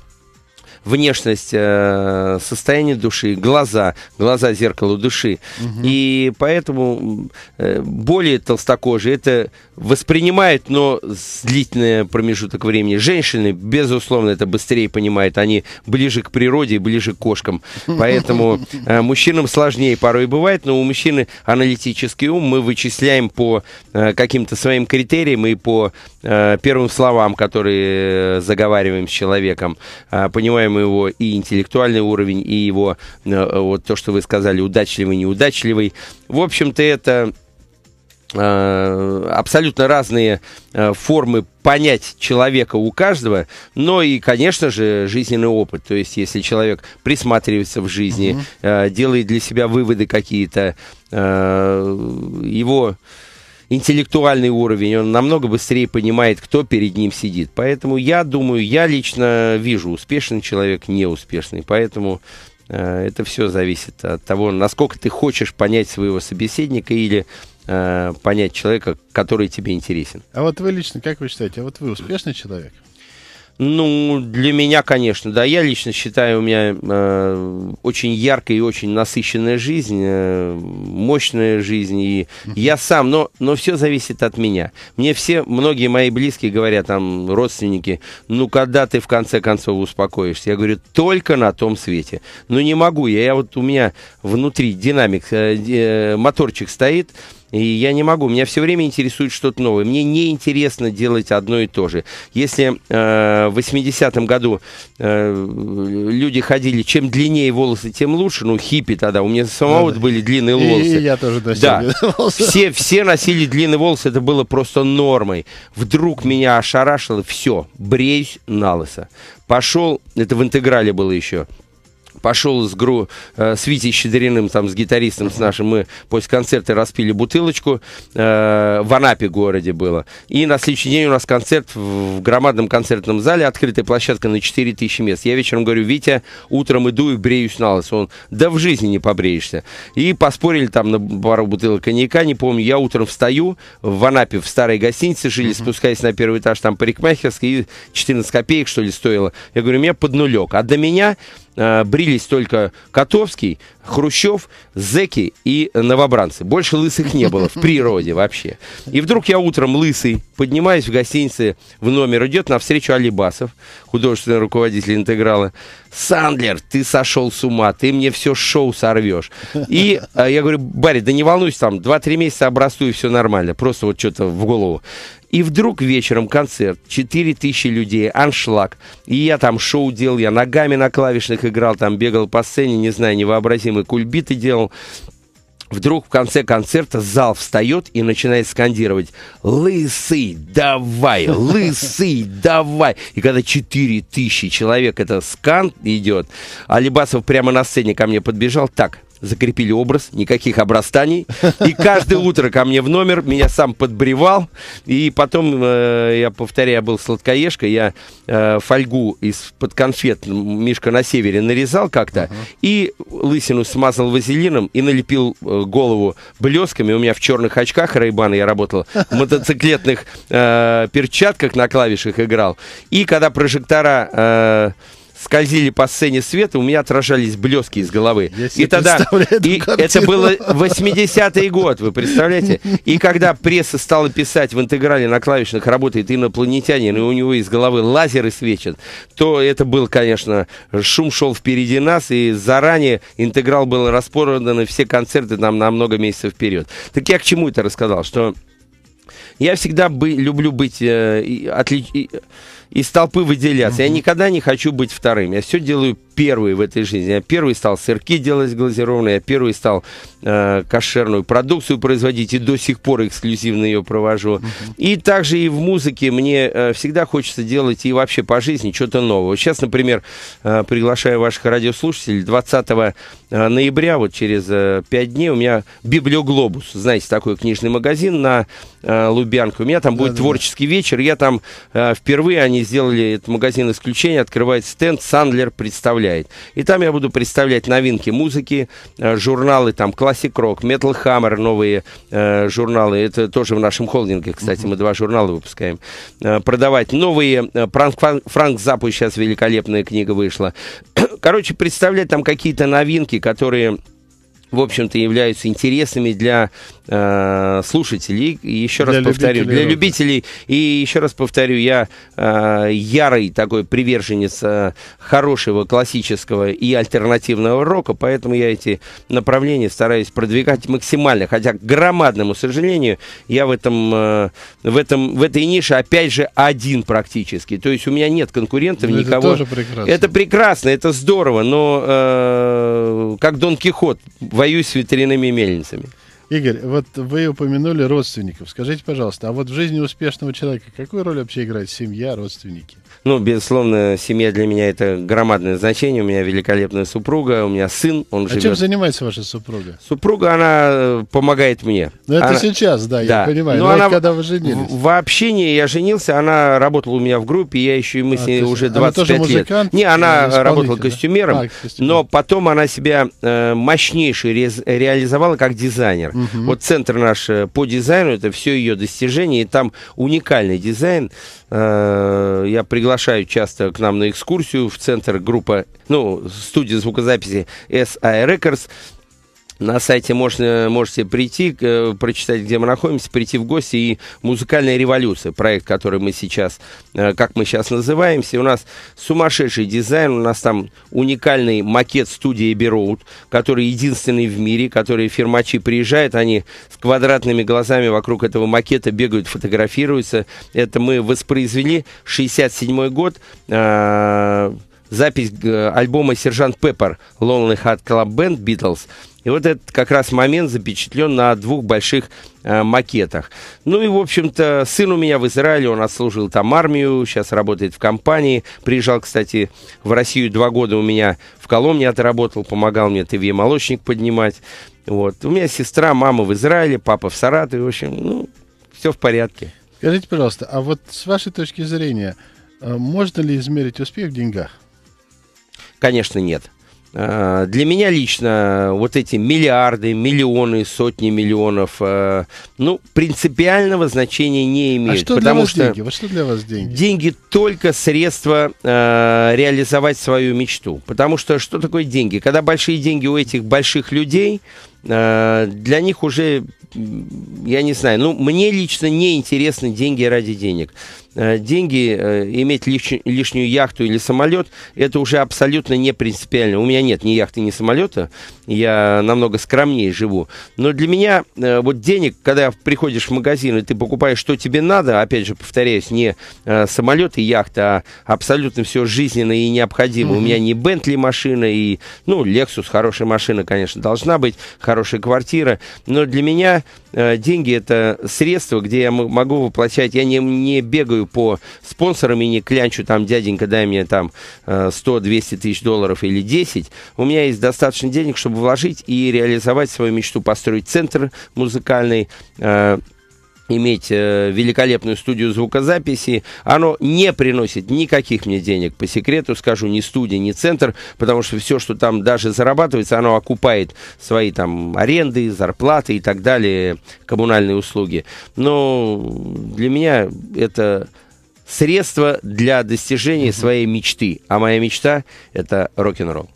внешность, э, состояние души, глаза, глаза зеркало души. Угу. И поэтому э, более толстокожие это воспринимает, но с длительный промежуток времени. Женщины, безусловно, это быстрее понимают, они ближе к природе ближе к кошкам. Поэтому э, мужчинам сложнее порой бывает, но у мужчины аналитический ум, мы вычисляем по э, каким-то своим критериям и по э, первым словам, которые э, заговариваем с человеком, э, понимаем, Рассматриваем его и интеллектуальный уровень, и его, э, вот то, что вы сказали, удачливый, неудачливый. В общем-то, это э, абсолютно разные э, формы понять человека у каждого, но и, конечно же, жизненный опыт. То есть, если человек присматривается в жизни, угу. делает для себя выводы какие-то, его интеллектуальный уровень, он намного быстрее понимает, кто перед ним сидит. Поэтому я думаю, я лично вижу, успешный человек, неуспешный. Поэтому э, это все зависит от того, насколько ты хочешь понять своего собеседника или э, понять человека, который тебе интересен. А вот вы лично, как вы считаете, а вот вы успешный человек? Ну, для меня, конечно, да. Я лично считаю, у меня э, очень яркая и очень насыщенная жизнь, э, мощная жизнь. И я сам, но, но все зависит от меня. Мне все, многие мои близкие говорят, там, родственники, ну, когда ты в конце концов успокоишься? Я говорю, только на том свете. Ну, не могу я. Я вот, у меня внутри динамик, э, э, моторчик стоит, и я не могу, меня все время интересует что-то новое. Мне не интересно делать одно и то же. Если э, в 80-м году э, люди ходили, чем длиннее волосы, тем лучше, ну, хиппи тогда, у меня самого ну, да. были длинные и, волосы. и я тоже носил да. [LAUGHS] волосы. Все, все носили длинные волосы, это было просто нормой. Вдруг меня ошарашило, все, бреюсь на лысо. Пошел, это в интеграле было еще, пошел с, гру, э, с Витей Щедриным, там, с гитаристом с нашим, мы после концерта распили бутылочку, э, в Анапе городе было. И на следующий день у нас концерт в громадном концертном зале, открытая площадка на 4000 мест. Я вечером говорю, Витя, утром иду и бреюсь на лысо. Он, да в жизни не побреешься. И поспорили там на пару бутылок коньяка, не помню. Я утром встаю в Анапе, в старой гостинице жили, спускаясь на первый этаж, там парикмахерская, и 14 копеек, что ли, стоило. Я говорю, у меня под нулек. А до меня Э, брились только Котовский, Хрущев, Зеки и новобранцы. Больше лысых не было в природе вообще. И вдруг я утром лысый, поднимаюсь в гостинице в номер, идет навстречу Алибасов, художественный руководитель «Интеграла». «Сандлер, ты сошел с ума, ты мне все шоу сорвешь». И э, я говорю, Барри, да не волнуйся, там 2-3 месяца обрасту и все нормально. Просто вот что-то в голову. И вдруг вечером концерт, 4000 людей, аншлаг. И я там шоу делал, я ногами на клавишных играл, там бегал по сцене, не знаю, невообразимые кульбиты делал. Вдруг в конце концерта зал встает и начинает скандировать «Лысый, давай! [LAUGHS] Лысый, давай!» И когда 4 тысячи человек, это скан идет, Алибасов прямо на сцене ко мне подбежал, так, закрепили образ, никаких обрастаний. И каждое [LAUGHS] утро ко мне в номер меня сам подбревал. И потом, э, я повторяю, я был сладкоежка, я э, фольгу из-под конфет Мишка на севере нарезал как-то, uh-huh. и лысину смазал вазелином и налепил э, голову блесками. У меня в черных очках Рейбана я работал, в мотоциклетных э, перчатках на клавишах играл. И когда прожектора... Э, скользили по сцене света, у меня отражались блески из головы. Я и тогда и это было 80-й год, вы представляете? И когда пресса стала писать в интеграле на клавишных работает инопланетянин, и у него из головы лазеры свечат, то это был, конечно, шум шел впереди нас, и заранее интеграл был распорван, и все концерты нам на много месяцев вперед. Так я к чему это рассказал? Что я всегда бы, люблю быть э, отли, из толпы выделяться. Mm-hmm. Я никогда не хочу быть вторым. Я все делаю первый в этой жизни. Я первый стал сырки делать глазированные, я первый стал э, кошерную продукцию производить и до сих пор эксклюзивно ее провожу. Mm-hmm. И также и в музыке мне э, всегда хочется делать и вообще по жизни что-то новое. Сейчас, например, э, приглашаю ваших радиослушателей 20 э, ноября, вот через э, 5 дней у меня Библиоглобус, знаете, такой книжный магазин на э, Лубянке. У меня там да, будет да, творческий вечер, я там э, впервые они сделали этот магазин исключение, открывает стенд «Сандлер представляет». И там я буду представлять новинки музыки, э, журналы там «Классик Рок», «Метал Хаммер», новые э, журналы. Это тоже в нашем холдинге, кстати, mm-hmm. мы два журнала выпускаем. Э, продавать новые. Франк, Франк Запу сейчас великолепная книга вышла. [CLEARS THROAT] Короче, представлять там какие-то новинки, которые в общем-то, являются интересными для э, слушателей. И еще для раз повторю, для любителей. И еще раз повторю, я э, ярый такой приверженец э, хорошего классического и альтернативного рока, поэтому я эти направления стараюсь продвигать максимально. Хотя, к громадному сожалению, я в этом, э, в этом, в этой нише опять же один практически. То есть у меня нет конкурентов но ну, никого. Это тоже прекрасно. Это прекрасно, это здорово, но э, как Дон Кихот, воюю с ветряными мельницами. Игорь, вот вы упомянули родственников. Скажите, пожалуйста, а вот в жизни успешного человека какую роль вообще играет семья, родственники? Ну, безусловно, семья для меня это громадное значение. У меня великолепная супруга, у меня сын, он а живет... А чем занимается ваша супруга? Супруга, она э, помогает мне. Ну, это она... сейчас, да, да, я понимаю. Но, ну, Но ну, она... когда вы женились? Вообще не, я женился, она работала у меня в группе, я еще и мы с а, ней ты... уже 25 она тоже лет. Не, она э, работала костюмером, да? а, костюмером, но потом она себя э, мощнейше ре реализовала как дизайнер. Угу. Вот центр наш э, по дизайну, это все ее достижения, и там уникальный дизайн. Э, я приглашаю часто к нам на экскурсию в центр группы, ну, студия звукозаписи SI Records. На сайте можно, можете прийти, э, прочитать, где мы находимся, прийти в гости. И «Музыкальная революция», проект, который мы сейчас, э, как мы сейчас называемся. У нас сумасшедший дизайн, у нас там уникальный макет студии Бероуд, который единственный в мире, который фирмачи приезжают, они с квадратными глазами вокруг этого макета бегают, фотографируются. Это мы воспроизвели 67 год. Э, запись альбома «Сержант Пеппер» Lonely Heart Club Band Beatles – и вот этот как раз момент запечатлен на двух больших э, макетах. Ну и, в общем-то, сын у меня в Израиле, он отслужил там армию, сейчас работает в компании. Приезжал, кстати, в Россию два года у меня в Коломне отработал, помогал мне ТВ-молочник поднимать. Вот. У меня сестра, мама в Израиле, папа в Саратове, в общем, ну, все в порядке. Скажите, пожалуйста, а вот с вашей точки зрения, э, можно ли измерить успех в деньгах? Конечно, нет. А, для меня лично вот эти миллиарды, миллионы, сотни миллионов, а, ну, принципиального значения не а имеют. А что потому вас что деньги? Вот что для вас деньги? Деньги только средство реализовать свою мечту. Потому что что такое деньги? Когда большие деньги у этих больших людей, для них уже, я не знаю, ну, мне лично не интересны деньги ради денег. Э, деньги, э, иметь лишнюю, лишнюю яхту или самолет, это уже абсолютно не принципиально. У меня нет ни яхты, ни самолета, я намного скромнее живу. Но для меня э, вот денег, когда приходишь в магазин и ты покупаешь, что тебе надо, опять же, повторяюсь, не самолет и яхта, а абсолютно все жизненное и необходимое Mm-hmm. У меня не Бентли машина и, ну, Lexus, хорошая машина, конечно, должна быть, хорошая квартира, но для меня Э, деньги это средство, где я могу воплощать. Я не, не бегаю по спонсорам и не клянчу там, дяденька, дай мне там 100-200 э, тысяч долларов или 10. У меня есть достаточно денег, чтобы вложить и реализовать свою мечту, построить центр музыкальный, э, иметь э, великолепную студию звукозаписи. Оно не приносит никаких мне денег, по секрету скажу, ни студия, ни центр, потому что все, что там даже зарабатывается, оно окупает свои там аренды, зарплаты и так далее, коммунальные услуги. Но для меня это средство для достижения своей мечты. А моя мечта – это рок-н-ролл.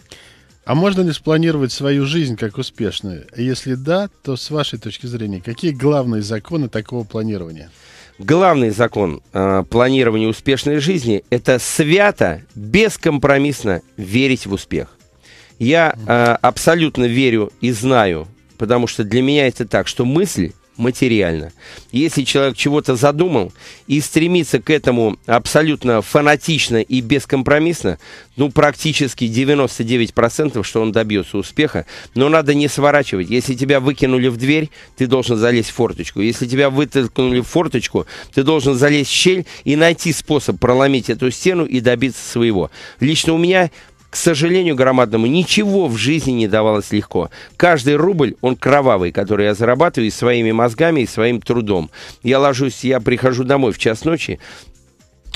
А можно ли спланировать свою жизнь как успешную? Если да, то с вашей точки зрения, какие главные законы такого планирования? Главный закон э, планирования успешной жизни – это свято, бескомпромиссно верить в успех. Я э, абсолютно верю и знаю, потому что для меня это так, что мысль материально. Если человек чего-то задумал и стремится к этому абсолютно фанатично и бескомпромиссно, ну, практически 99%, что он добьется успеха, но надо не сворачивать. Если тебя выкинули в дверь, ты должен залезть в форточку. Если тебя вытолкнули в форточку, ты должен залезть в щель и найти способ проломить эту стену и добиться своего. Лично у меня к сожалению громадному, ничего в жизни не давалось легко. Каждый рубль, он кровавый, который я зарабатываю и своими мозгами, и своим трудом. Я ложусь, я прихожу домой в час ночи,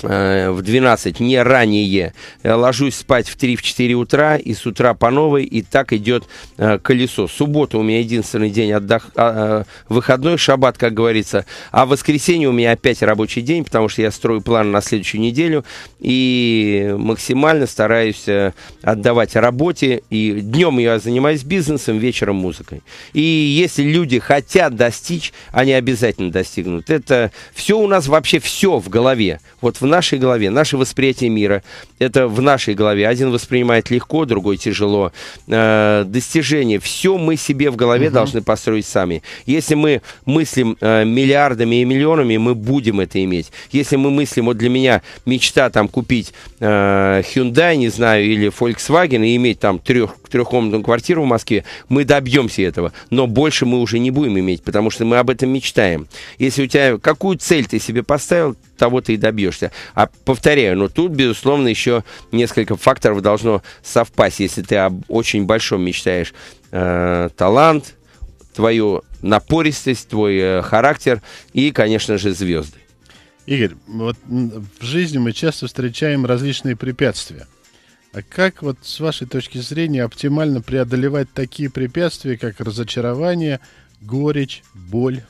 Э, в 12, не ранее. Э, ложусь спать в 3-4 утра и с утра по новой, и так идет э, колесо. Суббота у меня единственный день отдох... А, э, выходной, шаббат, как говорится. А в воскресенье у меня опять рабочий день, потому что я строю план на следующую неделю и максимально стараюсь э, отдавать работе. И днем я занимаюсь бизнесом, вечером музыкой. И если люди хотят достичь, они обязательно достигнут. Это все у нас вообще все в голове. Вот в нашей голове, наше восприятие мира. Это в нашей голове. Один воспринимает легко, другой тяжело. Э, достижение. Все мы себе в голове угу. должны построить сами. Если мы мыслим э, миллиардами и миллионами, мы будем это иметь. Если мы мыслим, вот для меня мечта там купить э, Hyundai, не знаю, или Volkswagen и иметь там трех, трехкомнатную квартиру в Москве, мы добьемся этого. Но больше мы уже не будем иметь, потому что мы об этом мечтаем. Если у тебя какую цель ты себе поставил, того ты и добьешься. А повторяю, но ну, тут, безусловно, еще несколько факторов должно совпасть. Если ты об очень большом мечтаешь э, талант, твою напористость, твой э, характер и, конечно же, звезды. Игорь, вот в жизни мы часто встречаем различные препятствия. А как вот с вашей точки зрения оптимально преодолевать такие препятствия, как разочарование, горечь, боль?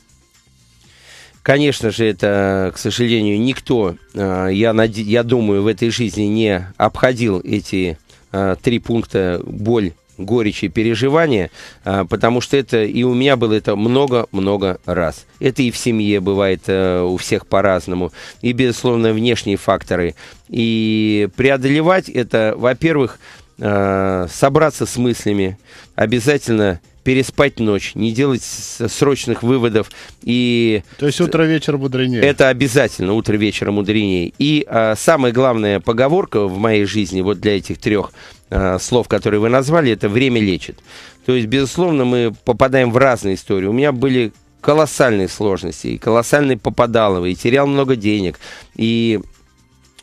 Конечно же, это, к сожалению, никто, э, я, над... я думаю, в этой жизни не обходил эти э, три пункта боль, горечь и переживания, э, потому что это и у меня было это много-много раз. Это и в семье бывает у всех по-разному, и, безусловно, внешние факторы. И преодолевать это, во-первых, собраться с мыслями, обязательно переспать ночь, не делать срочных выводов и... То есть утро-вечер мудренее. Это обязательно, утро-вечер мудренее. И а, самая главная поговорка в моей жизни вот для этих трех а, слов, которые вы назвали, это «время лечит». То есть, безусловно, мы попадаем в разные истории. У меня были колоссальные сложности, и колоссальные попадаловые и терял много денег, и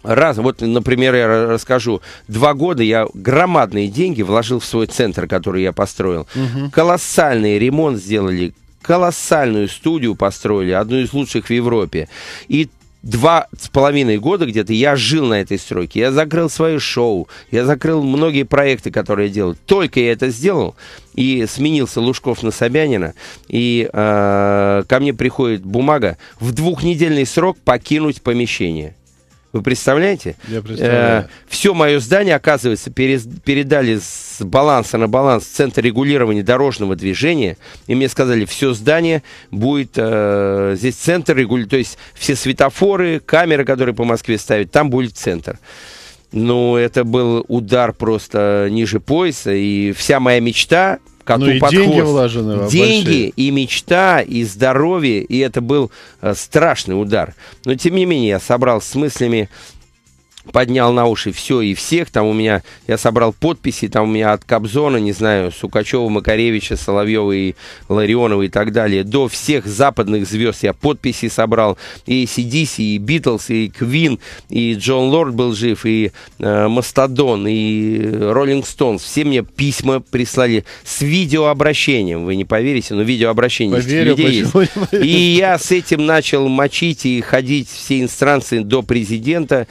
Раз, вот, например, я расскажу. Два года я громадные деньги вложил в свой центр, который я построил. Угу. Колоссальный ремонт сделали, колоссальную студию построили, одну из лучших в Европе. И два с половиной года где-то я жил на этой стройке. Я закрыл свое шоу, я закрыл многие проекты, которые я делал. Только я это сделал, и сменился Лужков на Собянина, и э, ко мне приходит бумага в двухнедельный срок покинуть помещение. Вы представляете? Я представляю. Э, все мое здание, оказывается, перез, передали с баланса на баланс Центр регулирования дорожного движения. И мне сказали, все здание будет... Э, здесь центр регулирования. То есть все светофоры, камеры, которые по Москве ставят, там будет центр. Ну, это был удар просто ниже пояса. И вся моя мечта коту ну, и под деньги хвост. вложены Деньги большие. и мечта, и здоровье, и это был э, страшный удар. Но, тем не менее, я собрал с мыслями поднял на уши все и всех. Там у меня, я собрал подписи, там у меня от Кобзона, не знаю, Сукачева, Макаревича, Соловьева и Ларионова и так далее, до всех западных звезд я подписи собрал. И Сидиси, и Битлз, и Квин, и Джон Лорд был жив, и э, Мастодон, и Роллинг Стоунс. Все мне письма прислали с видеообращением, вы не поверите, но видеообращение Поверю, есть, есть. И я с этим начал мочить и ходить все инстанции до президента.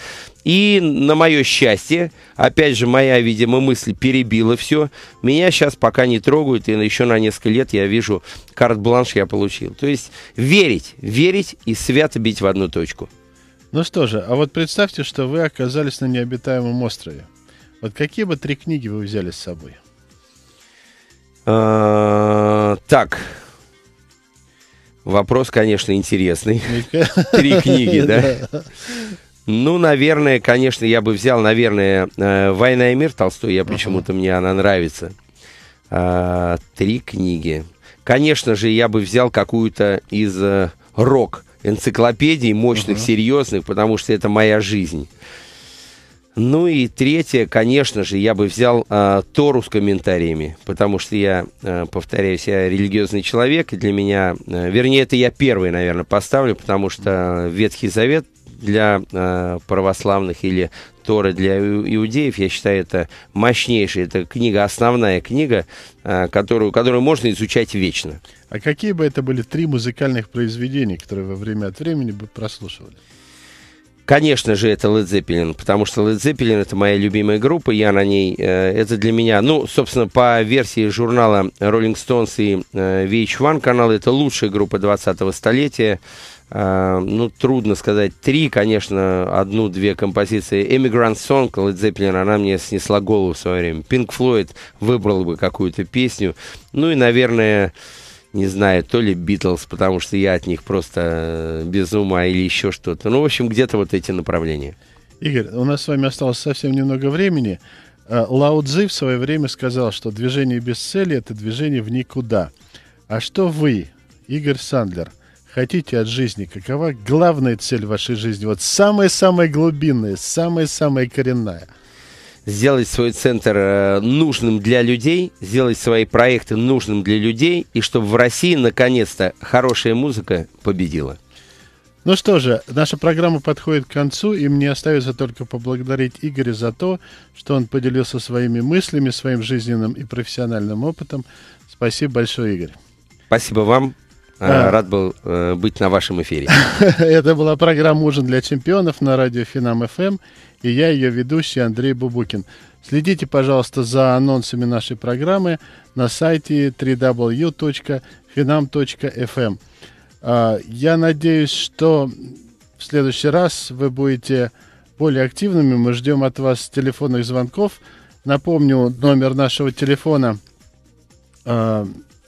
И на мое счастье, опять же, моя, видимо, мысль перебила все. Меня сейчас пока не трогают, и еще на несколько лет я вижу, карт-бланш я получил. То есть верить, верить и свято бить в одну точку. Ну что же, а вот представьте, что вы оказались на необитаемом острове. Вот какие бы три книги вы взяли с собой? А, так, Вопрос, конечно, интересный. Три книги, да? [LAUGHS] Ну, наверное, конечно, я бы взял, наверное, э, «Война и мир» Толстой. Я почему-то, мне она нравится. А, три книги. Конечно же, я бы взял какую-то из э, рок-энциклопедий, мощных, uh-huh. серьезных, потому что это моя жизнь. Ну и третье, конечно же, я бы взял э, Тору с комментариями, потому что я, э, повторяюсь, я религиозный человек, и для меня, э, вернее, это я первый, наверное, поставлю, потому что э, Ветхий Завет для э, православных или Торы для иудеев, я считаю, это мощнейшая, это книга, основная книга, э, которую, которую можно изучать вечно. А какие бы это были три музыкальных произведения, которые во время от времени бы прослушивали? Конечно же, это Led Zeppelin, потому что Led Zeppelin это моя любимая группа, я на ней, э, это для меня, ну, собственно, по версии журнала Rolling Stones и э, VH1 канал это лучшая группа 20-го столетия. Э, ну, трудно сказать, три, конечно, одну-две композиции. Emigrant Song Led Zeppelin, она мне снесла голову в свое время. Pink Floyd выбрал бы какую-то песню. Ну и, наверное, не знаю, то ли Битлз, потому что я от них просто э, без ума или еще что-то. Ну, в общем, где-то вот эти направления. Игорь, у нас с вами осталось совсем немного времени. Э, Лао Цзи в свое время сказал, что движение без цели – это движение в никуда. А что вы, Игорь Сандлер, хотите от жизни? Какова главная цель вашей жизни? Вот самая-самая глубинная, самая-самая коренная – сделать свой центр э, нужным для людей, сделать свои проекты нужным для людей, и чтобы в России наконец-то хорошая музыка победила. Ну что же, наша программа подходит к концу, и мне остается только поблагодарить Игоря за то, что он поделился своими мыслями, своим жизненным и профессиональным опытом. Спасибо большое, Игорь. Спасибо вам. Э, а. Рад был э, быть на вашем эфире. [LAUGHS] Это была программа «Ужин для чемпионов» на радио Финам ФМ. И я ее ведущий Андрей Бубукин. Следите, пожалуйста, за анонсами нашей программы на сайте www.finam.fm. А, я надеюсь, что в следующий раз вы будете более активными. Мы ждем от вас телефонных звонков. Напомню, номер нашего телефона а,